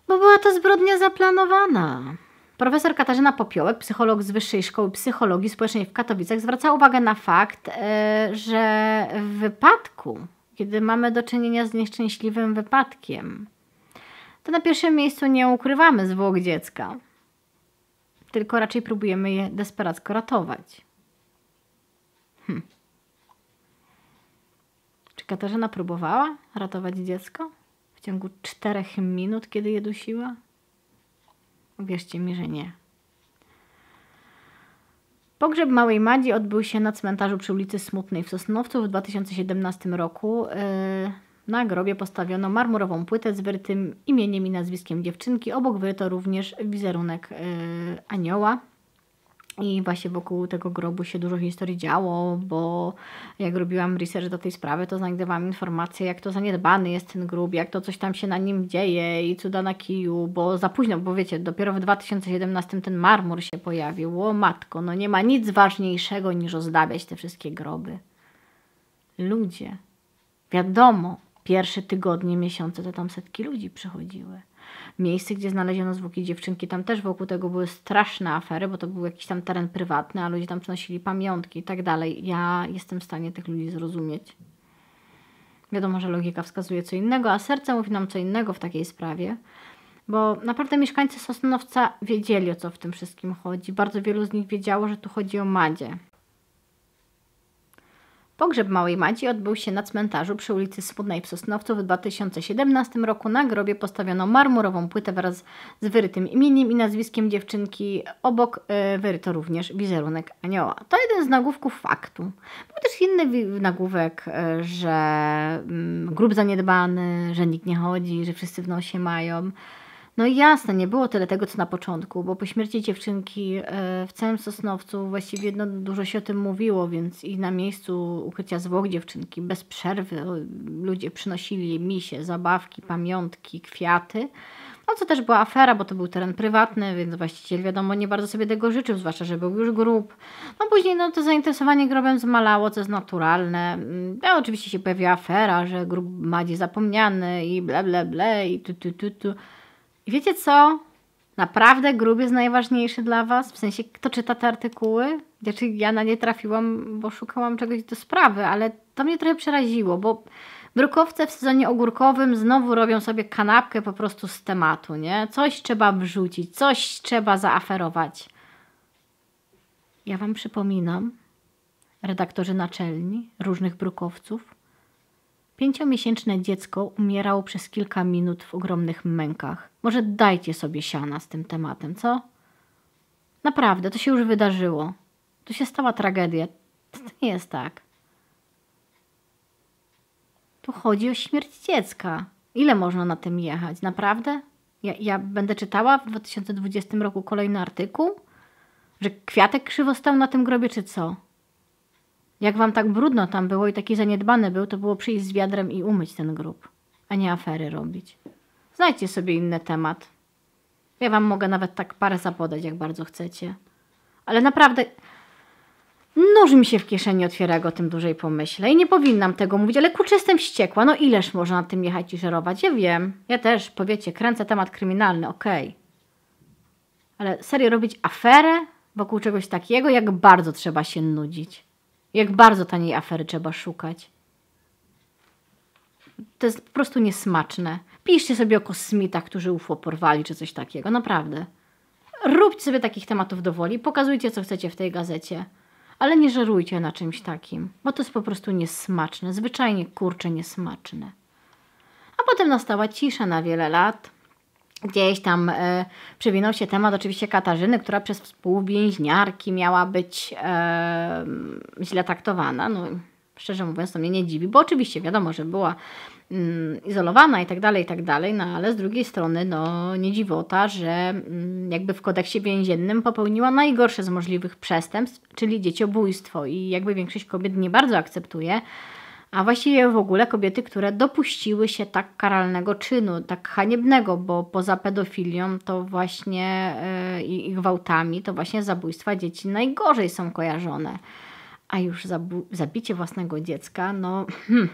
Bo była to zbrodnia zaplanowana. Profesor Katarzyna Popiołek, psycholog z Wyższej Szkoły Psychologii Społecznej w Katowicach, zwraca uwagę na fakt, e, że w wypadku, kiedy mamy do czynienia z nieszczęśliwym wypadkiem, to na pierwszym miejscu nie ukrywamy zwłok dziecka, tylko raczej próbujemy je desperacko ratować. Hmm. Czy Katarzyna próbowała ratować dziecko w ciągu czterech minut, kiedy je dusiła? Wierzcie mi, że nie. Pogrzeb małej Madzi odbył się na cmentarzu przy ulicy Smutnej w Sosnowcu w 2017 roku. Yy, na grobie postawiono marmurową płytę z wyrytym imieniem i nazwiskiem dziewczynki. Obok wyryto również wizerunek yy, anioła. I właśnie wokół tego grobu się dużo historii działo, bo jak robiłam research do tej sprawy, to znajdowałam informacje, jak to zaniedbany jest ten grób, jak to coś tam się na nim dzieje i cuda na kiju, bo za późno, bo wiecie, dopiero w 2017 ten marmur się pojawił. O matko, no nie ma nic ważniejszego niż ozdabiać te wszystkie groby. Ludzie. Wiadomo, pierwsze tygodnie, miesiące to tam setki ludzi przychodziły miejsce, gdzie znaleziono zwłoki dziewczynki. Tam też wokół tego były straszne afery, bo to był jakiś tam teren prywatny, a ludzie tam przynosili pamiątki i tak dalej. Ja jestem w stanie tych ludzi zrozumieć. Wiadomo, że logika wskazuje co innego, a serce mówi nam co innego w takiej sprawie, bo naprawdę mieszkańcy Sosnowca wiedzieli o co w tym wszystkim chodzi. Bardzo wielu z nich wiedziało, że tu chodzi o Madzie. Pogrzeb małej Madzi odbył się na cmentarzu przy ulicy Smutnej w Sosnowcu w 2017 roku. Na grobie postawiono marmurową płytę wraz z wyrytym imieniem i nazwiskiem dziewczynki. Obok e, wyryto również wizerunek anioła. To jeden z nagłówków faktu. Był też inny nagłówek, e, że yy, grób zaniedbany, że nikt nie chodzi, że wszyscy w nosie mają. No i jasne, nie było tyle tego, co na początku, bo po śmierci dziewczynki e, w całym Sosnowcu właściwie no, dużo się o tym mówiło, więc i na miejscu ukrycia zwłok dziewczynki bez przerwy ludzie przynosili misie, zabawki, pamiątki, kwiaty. No co też była afera, bo to był teren prywatny, więc właściciel wiadomo nie bardzo sobie tego życzył, zwłaszcza, że był już grób. No później no, to zainteresowanie grobem zmalało, co jest naturalne. Mm, no oczywiście się pojawiła afera, że grób Madzi zapomniany i ble ble ble i tu tu tu tu. I wiecie co? Naprawdę grób jest najważniejszy dla Was? W sensie, kto czyta te artykuły? Znaczy, ja na nie trafiłam, bo szukałam czegoś do sprawy, ale to mnie trochę przeraziło, bo brukowce w sezonie ogórkowym znowu robią sobie kanapkę po prostu z tematu, nie? Coś trzeba wrzucić, coś trzeba zaaferować. Ja Wam przypominam, redaktorzy naczelni różnych brukowców, Pięciomiesięczne dziecko umierało przez kilka minut w ogromnych mękach. Może dajcie sobie siana z tym tematem, co? Naprawdę, to się już wydarzyło. To się stała tragedia. To nie jest tak. Tu chodzi o śmierć dziecka. Ile można na tym jechać? Naprawdę? Ja, ja będę czytała w 2020 roku kolejny artykuł? Że kwiatek krzywo stał na tym grobie, czy co? Jak wam tak brudno tam było i taki zaniedbany był, to było przyjść z wiadrem i umyć ten grób, a nie afery robić. Znajdźcie sobie inny temat. Ja wam mogę nawet tak parę zapodać, jak bardzo chcecie. Ale naprawdę, nóż mi się w kieszeni otwiera, jak o tym dłużej pomyślę. I nie powinnam tego mówić, ale kurczę, jestem wściekła. No ileż można na tym jechać i żerować? Ja wiem. Ja też, powiecie, kręcę temat kryminalny, okej. Okay. Ale serio robić aferę wokół czegoś takiego, jak bardzo trzeba się nudzić. Jak bardzo taniej afery trzeba szukać. To jest po prostu niesmaczne. Piszcie sobie o kosmitach, którzy UFO porwali, czy coś takiego, naprawdę. Róbcie sobie takich tematów do woli, pokazujcie co chcecie w tej gazecie. Ale nie żerujcie na czymś takim, bo to jest po prostu niesmaczne, zwyczajnie kurcze niesmaczne. A potem nastała cisza na wiele lat gdzieś tam e, przewinął się temat oczywiście Katarzyny, która przez współwięźniarki miała być e, źle traktowana. No, szczerze mówiąc, to mnie nie dziwi, bo oczywiście wiadomo, że była mm, izolowana i tak dalej, i tak dalej, no ale z drugiej strony, no nie dziwota, że mm, jakby w kodeksie więziennym popełniła najgorsze z możliwych przestępstw, czyli dzieciobójstwo i jakby większość kobiet nie bardzo akceptuje a właściwie w ogóle kobiety, które dopuściły się tak karalnego czynu, tak haniebnego, bo poza pedofilią to właśnie yy, i gwałtami, to właśnie zabójstwa dzieci najgorzej są kojarzone. A już zabicie własnego dziecka, no. Hmm.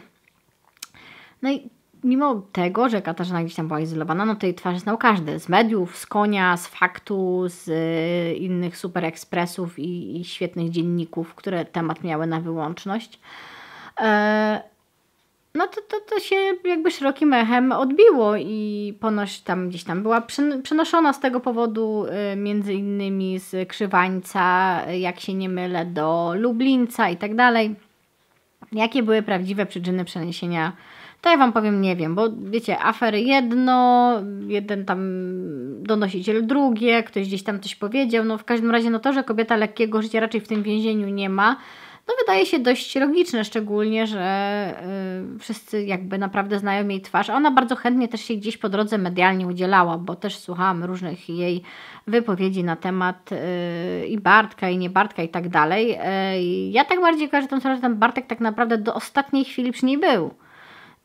No i mimo tego, że Katarzyna gdzieś tam była izolowana, no to jej twarz znał każdy. Z mediów, z konia, z faktu, z y, innych super ekspresów i, i świetnych dzienników, które temat miały na wyłączność. E, no to, to, to się jakby szerokim echem odbiło i ponoć tam gdzieś tam była przenoszona z tego powodu y, między innymi z Krzywańca, jak się nie mylę, do Lublinca i tak dalej. Jakie były prawdziwe przyczyny przeniesienia to ja Wam powiem, nie wiem, bo wiecie, afery jedno, jeden tam donosiciel drugie, ktoś gdzieś tam coś powiedział, no w każdym razie no to, że kobieta lekkiego życia raczej w tym więzieniu nie ma, no wydaje się dość logiczne, szczególnie, że y, wszyscy jakby naprawdę znają jej twarz, a ona bardzo chętnie też się gdzieś po drodze medialnie udzielała, bo też słuchałam różnych jej wypowiedzi na temat y, i Bartka, i nie Bartka i tak dalej. Y, ja tak bardziej kojarzę tą że ten Bartek tak naprawdę do ostatniej chwili przy niej był.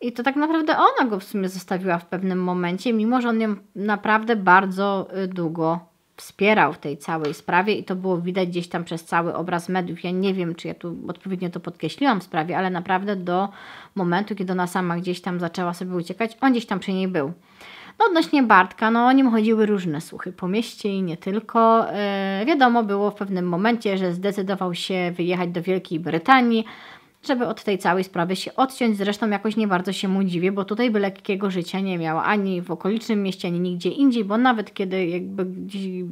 I to tak naprawdę ona go w sumie zostawiła w pewnym momencie, mimo że on ją naprawdę bardzo długo wspierał w tej całej sprawie i to było widać gdzieś tam przez cały obraz mediów. Ja nie wiem, czy ja tu odpowiednio to podkreśliłam w sprawie, ale naprawdę do momentu, kiedy ona sama gdzieś tam zaczęła sobie uciekać, on gdzieś tam przy niej był. No odnośnie Bartka, no o nim chodziły różne słuchy po mieście i nie tylko. Yy, wiadomo było w pewnym momencie, że zdecydował się wyjechać do Wielkiej Brytanii, żeby od tej całej sprawy się odciąć. Zresztą jakoś nie bardzo się mu dziwię, bo tutaj by lekkiego życia nie miał ani w okolicznym mieście, ani nigdzie indziej, bo nawet kiedy jakby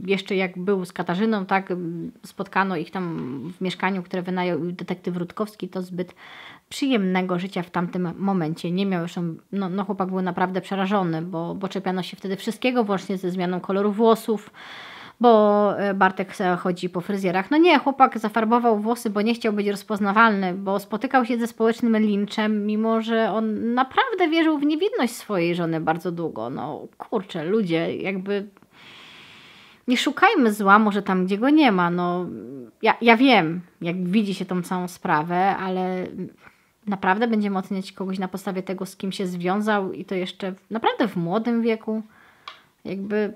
jeszcze jak był z Katarzyną, tak, spotkano ich tam w mieszkaniu, które wynajął detektyw Rutkowski, to zbyt przyjemnego życia w tamtym momencie nie miał. Zresztą no, no chłopak był naprawdę przerażony, bo, bo czepiano się wtedy wszystkiego, włącznie ze zmianą koloru włosów, bo e, Bartek chodzi po fryzjerach. No nie, chłopak zafarbował włosy, bo nie chciał być rozpoznawalny, bo spotykał się ze społecznym linczem, mimo że on naprawdę wierzył w niewinność swojej żony bardzo długo. No kurczę, ludzie, jakby nie szukajmy zła może tam, gdzie go nie ma. No, ja, ja wiem, jak widzi się tą całą sprawę, ale naprawdę będziemy oceniać kogoś na podstawie tego, z kim się związał i to jeszcze naprawdę w młodym wieku. Jakby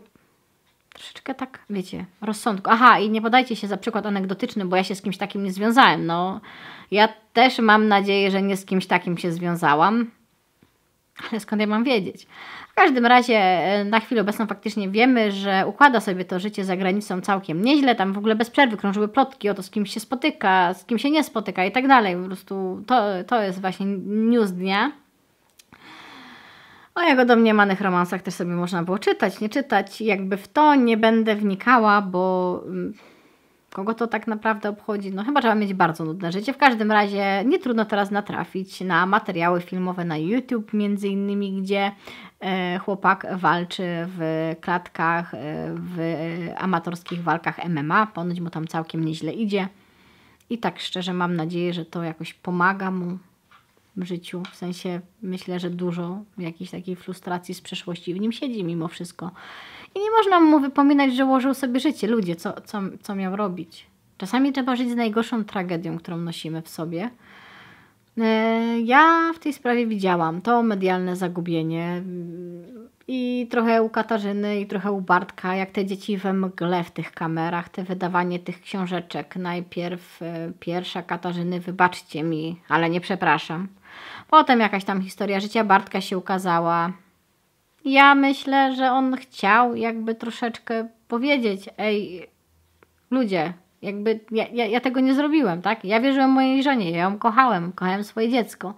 troszeczkę tak, wiecie, rozsądku. Aha, i nie podajcie się za przykład anegdotyczny, bo ja się z kimś takim nie związałem. No, ja też mam nadzieję, że nie z kimś takim się związałam. Ale skąd ja mam wiedzieć? W każdym razie e, na chwilę obecną faktycznie wiemy, że układa sobie to życie za granicą całkiem nieźle. Tam w ogóle bez przerwy krążyły plotki o to, z kim się spotyka, z kim się nie spotyka i tak dalej. Po prostu to, to jest właśnie news dnia. O jego domniemanych romansach też sobie można było czytać, nie czytać. Jakby w to nie będę wnikała, bo mm, kogo to tak naprawdę obchodzi? No chyba trzeba mieć bardzo nudne życie. W każdym razie nie trudno teraz natrafić na materiały filmowe na YouTube, między innymi, gdzie e, chłopak walczy w klatkach, e, w amatorskich walkach MMA. Ponoć mu tam całkiem nieźle idzie. I tak szczerze mam nadzieję, że to jakoś pomaga mu życiu. W sensie myślę, że dużo jakiejś takiej frustracji z przeszłości w nim siedzi mimo wszystko. I nie można mu wypominać, że łożył sobie życie. Ludzie, co, co, co miał robić? Czasami trzeba żyć z najgorszą tragedią, którą nosimy w sobie. E, ja w tej sprawie widziałam to medialne zagubienie mm, i trochę u Katarzyny i trochę u Bartka, jak te dzieci we mgle w tych kamerach, te wydawanie tych książeczek. Najpierw e, pierwsza Katarzyny, wybaczcie mi, ale nie przepraszam. Potem jakaś tam historia życia Bartka się ukazała. Ja myślę, że on chciał jakby troszeczkę powiedzieć, ej, ludzie, jakby ja, ja, ja tego nie zrobiłem, tak? Ja wierzyłem mojej żonie, ja ją kochałem, kochałem swoje dziecko.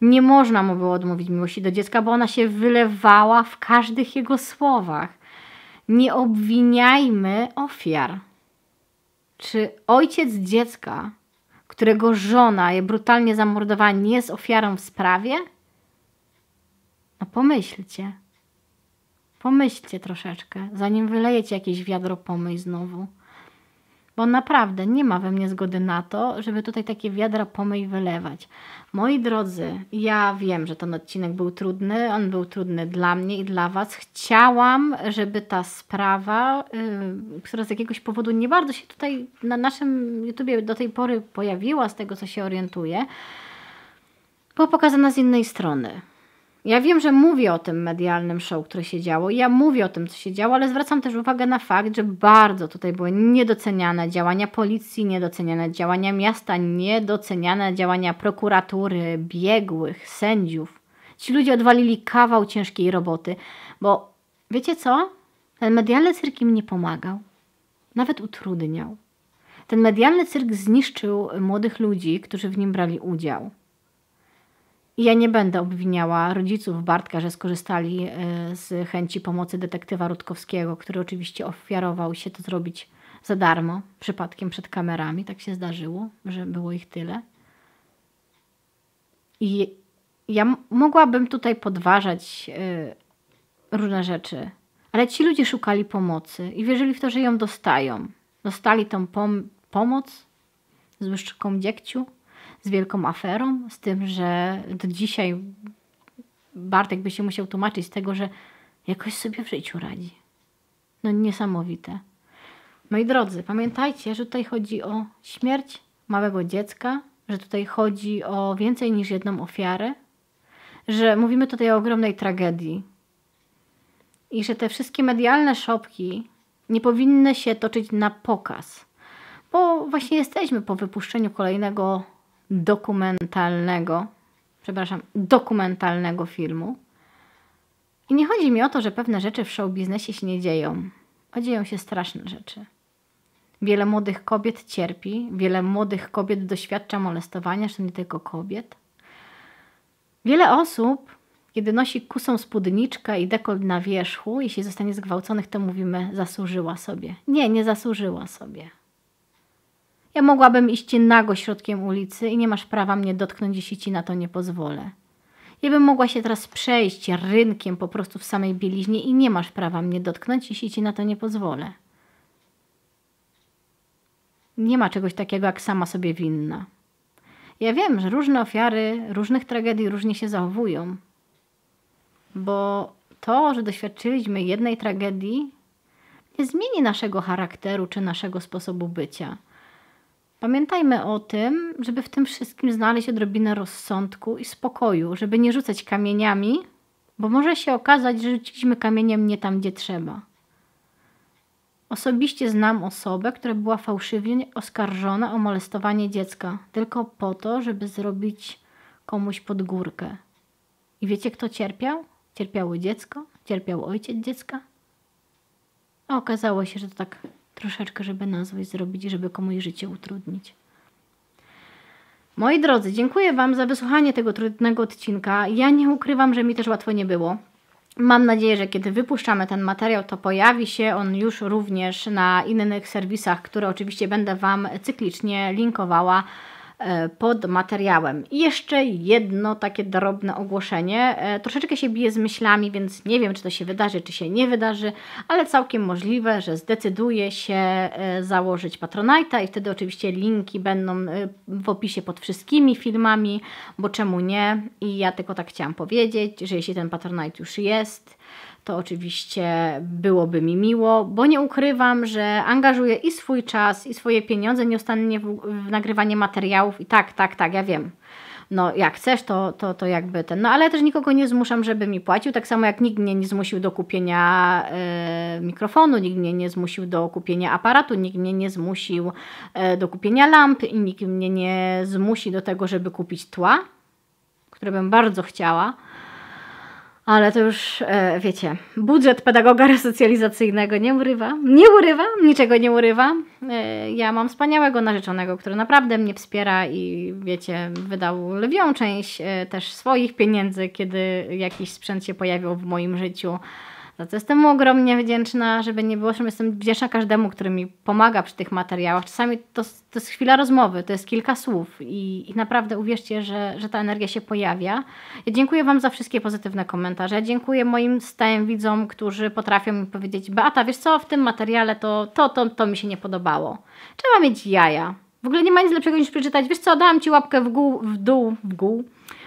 Nie można mu było odmówić miłości do dziecka, bo ona się wylewała w każdych jego słowach. Nie obwiniajmy ofiar. Czy ojciec dziecka którego żona je brutalnie zamordowała, nie jest ofiarą w sprawie? No pomyślcie. Pomyślcie troszeczkę, zanim wylejecie jakieś wiadro pomyj znowu bo naprawdę nie ma we mnie zgody na to, żeby tutaj takie wiadra pomyj wylewać. Moi drodzy, ja wiem, że ten odcinek był trudny, on był trudny dla mnie i dla Was. Chciałam, żeby ta sprawa, yy, która z jakiegoś powodu nie bardzo się tutaj na naszym YouTubie do tej pory pojawiła, z tego co się orientuję, była pokazana z innej strony. Ja wiem, że mówię o tym medialnym show, które się działo, ja mówię o tym, co się działo, ale zwracam też uwagę na fakt, że bardzo tutaj były niedoceniane działania policji, niedoceniane działania miasta, niedoceniane działania prokuratury, biegłych, sędziów. Ci ludzie odwalili kawał ciężkiej roboty, bo wiecie co? Ten medialny cyrk im nie pomagał, nawet utrudniał. Ten medialny cyrk zniszczył młodych ludzi, którzy w nim brali udział ja nie będę obwiniała rodziców Bartka, że skorzystali e, z chęci pomocy detektywa Rutkowskiego, który oczywiście ofiarował się to zrobić za darmo, przypadkiem przed kamerami. Tak się zdarzyło, że było ich tyle. I ja mogłabym tutaj podważać e, różne rzeczy, ale ci ludzie szukali pomocy i wierzyli w to, że ją dostają. Dostali tą pom pomoc z łyżką dziegciu z wielką aferą, z tym, że do dzisiaj Bartek by się musiał tłumaczyć z tego, że jakoś sobie w życiu radzi. No niesamowite. Moi drodzy, pamiętajcie, że tutaj chodzi o śmierć małego dziecka, że tutaj chodzi o więcej niż jedną ofiarę, że mówimy tutaj o ogromnej tragedii i że te wszystkie medialne szopki nie powinny się toczyć na pokaz, bo właśnie jesteśmy po wypuszczeniu kolejnego dokumentalnego, przepraszam, dokumentalnego filmu. I nie chodzi mi o to, że pewne rzeczy w show biznesie się nie dzieją, a dzieją się straszne rzeczy. Wiele młodych kobiet cierpi, wiele młodych kobiet doświadcza molestowania, zresztą nie tylko kobiet. Wiele osób, kiedy nosi kusą spódniczkę i dekolt na wierzchu, jeśli zostanie zgwałconych, to mówimy, zasłużyła sobie. Nie, nie zasłużyła sobie. Ja mogłabym iść nago środkiem ulicy i nie masz prawa mnie dotknąć, jeśli ci na to nie pozwolę. Ja bym mogła się teraz przejść rynkiem po prostu w samej bieliźnie i nie masz prawa mnie dotknąć, jeśli ci na to nie pozwolę. Nie ma czegoś takiego jak sama sobie winna. Ja wiem, że różne ofiary różnych tragedii różnie się zachowują, bo to, że doświadczyliśmy jednej tragedii, nie zmieni naszego charakteru czy naszego sposobu bycia. Pamiętajmy o tym, żeby w tym wszystkim znaleźć odrobinę rozsądku i spokoju, żeby nie rzucać kamieniami, bo może się okazać, że rzuciliśmy kamieniem nie tam, gdzie trzeba. Osobiście znam osobę, która była fałszywie oskarżona o molestowanie dziecka, tylko po to, żeby zrobić komuś pod górkę. I wiecie, kto cierpiał? Cierpiało dziecko, cierpiał ojciec dziecka. A okazało się, że to tak troszeczkę, żeby na złość zrobić, żeby komuś życie utrudnić. Moi drodzy, dziękuję Wam za wysłuchanie tego trudnego odcinka. Ja nie ukrywam, że mi też łatwo nie było. Mam nadzieję, że kiedy wypuszczamy ten materiał, to pojawi się on już również na innych serwisach, które oczywiście będę Wam cyklicznie linkowała. E, pod materiałem. I jeszcze jedno takie drobne ogłoszenie. E, troszeczkę się bije z myślami, więc nie wiem, czy to się wydarzy, czy się nie wydarzy, ale całkiem możliwe, że zdecyduję się e, założyć Patronite'a i wtedy oczywiście linki będą w opisie pod wszystkimi filmami, bo czemu nie? I ja tylko tak chciałam powiedzieć, że jeśli ten Patronite już jest, to oczywiście byłoby mi miło, bo nie ukrywam, że angażuję i swój czas, i swoje pieniądze nieustannie w, w nagrywanie materiałów. I tak, tak, tak, ja wiem no jak chcesz, to, to, to jakby ten. No ale ja też nikogo nie zmuszam, żeby mi płacił. Tak samo jak nikt mnie nie zmusił do kupienia e, mikrofonu, nikt mnie nie zmusił do kupienia aparatu, nikt mnie nie zmusił e, do kupienia lamp i nikt mnie nie zmusi do tego, żeby kupić tła, które bym bardzo chciała. Ale to już, e, wiecie, budżet pedagoga *laughs* resocjalizacyjnego nie urywa, nie urywa, niczego nie urywa. E, ja mam wspaniałego narzeczonego, który naprawdę mnie wspiera i, wiecie, wydał lwią część e, też swoich pieniędzy, kiedy jakiś sprzęt się pojawił w moim życiu. Za co no jestem mu ogromnie wdzięczna, żeby nie było, że jestem wdzięczna każdemu, który mi pomaga przy tych materiałach. Czasami to, to jest chwila rozmowy, to jest kilka słów i, i naprawdę uwierzcie, że, że ta energia się pojawia. Ja dziękuję Wam za wszystkie pozytywne komentarze. Ja dziękuję moim stałym widzom, którzy potrafią mi powiedzieć: Beata, wiesz co, w tym materiale to, to, to, to mi się nie podobało. Trzeba mieć jaja. W ogóle nie ma nic lepszego niż przeczytać, wiesz co, dałam Ci łapkę w, gół, w dół, w gół,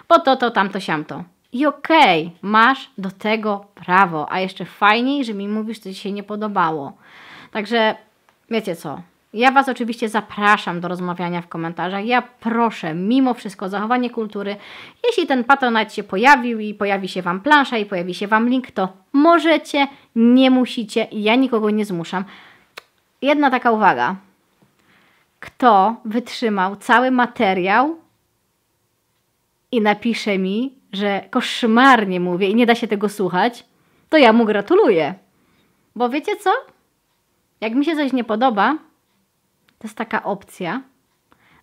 bo to, to, tamto, siamto. I okej, okay, masz do tego prawo, a jeszcze fajniej, że mi mówisz, co Ci się nie podobało. Także wiecie co, ja Was oczywiście zapraszam do rozmawiania w komentarzach. Ja proszę, mimo wszystko, o zachowanie kultury. Jeśli ten patronat się pojawił i pojawi się Wam plansza i pojawi się Wam link, to możecie, nie musicie ja nikogo nie zmuszam. Jedna taka uwaga. Kto wytrzymał cały materiał i napisze mi, że koszmarnie mówię i nie da się tego słuchać, to ja mu gratuluję. Bo wiecie co? Jak mi się coś nie podoba, to jest taka opcja,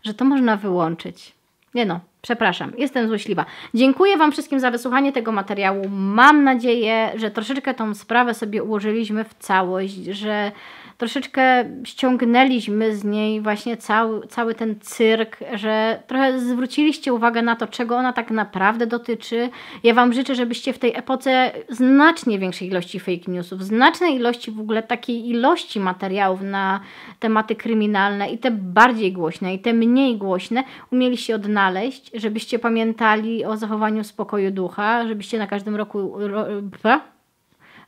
że to można wyłączyć. Nie no, przepraszam, jestem złośliwa. Dziękuję Wam wszystkim za wysłuchanie tego materiału. Mam nadzieję, że troszeczkę tą sprawę sobie ułożyliśmy w całość, że troszeczkę ściągnęliśmy z niej właśnie cały, cały ten cyrk, że trochę zwróciliście uwagę na to, czego ona tak naprawdę dotyczy. Ja Wam życzę, żebyście w tej epoce znacznie większej ilości fake newsów, znacznej ilości w ogóle takiej ilości materiałów na tematy kryminalne i te bardziej głośne i te mniej głośne umieli się odnaleźć, żebyście pamiętali o zachowaniu spokoju ducha, żebyście na każdym roku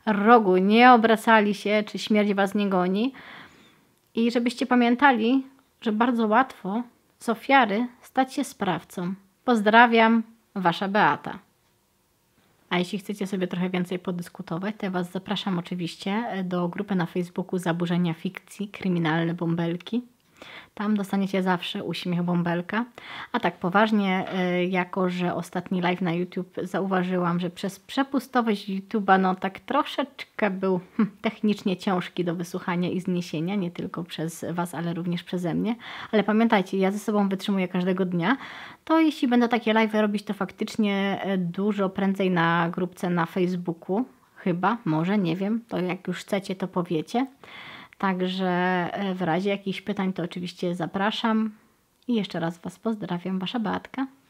rogu, nie obracali się, czy śmierć was nie goni. I żebyście pamiętali, że bardzo łatwo z ofiary stać się sprawcą. Pozdrawiam, wasza Beata. A jeśli chcecie sobie trochę więcej podyskutować, to ja Was zapraszam oczywiście do grupy na Facebooku Zaburzenia Fikcji Kryminalne Bąbelki. Tam dostaniecie zawsze uśmiech bąbelka. A tak poważnie, e, jako że ostatni live na YouTube zauważyłam, że przez przepustowość YouTube'a no tak troszeczkę był hm, technicznie ciężki do wysłuchania i zniesienia, nie tylko przez Was, ale również przeze mnie. Ale pamiętajcie, ja ze sobą wytrzymuję każdego dnia, to jeśli będę takie live robić, to faktycznie e, dużo prędzej na grupce na Facebooku, chyba, może, nie wiem, to jak już chcecie, to powiecie. Także e, w razie jakichś pytań to oczywiście zapraszam i jeszcze raz Was pozdrawiam, Wasza Beatka.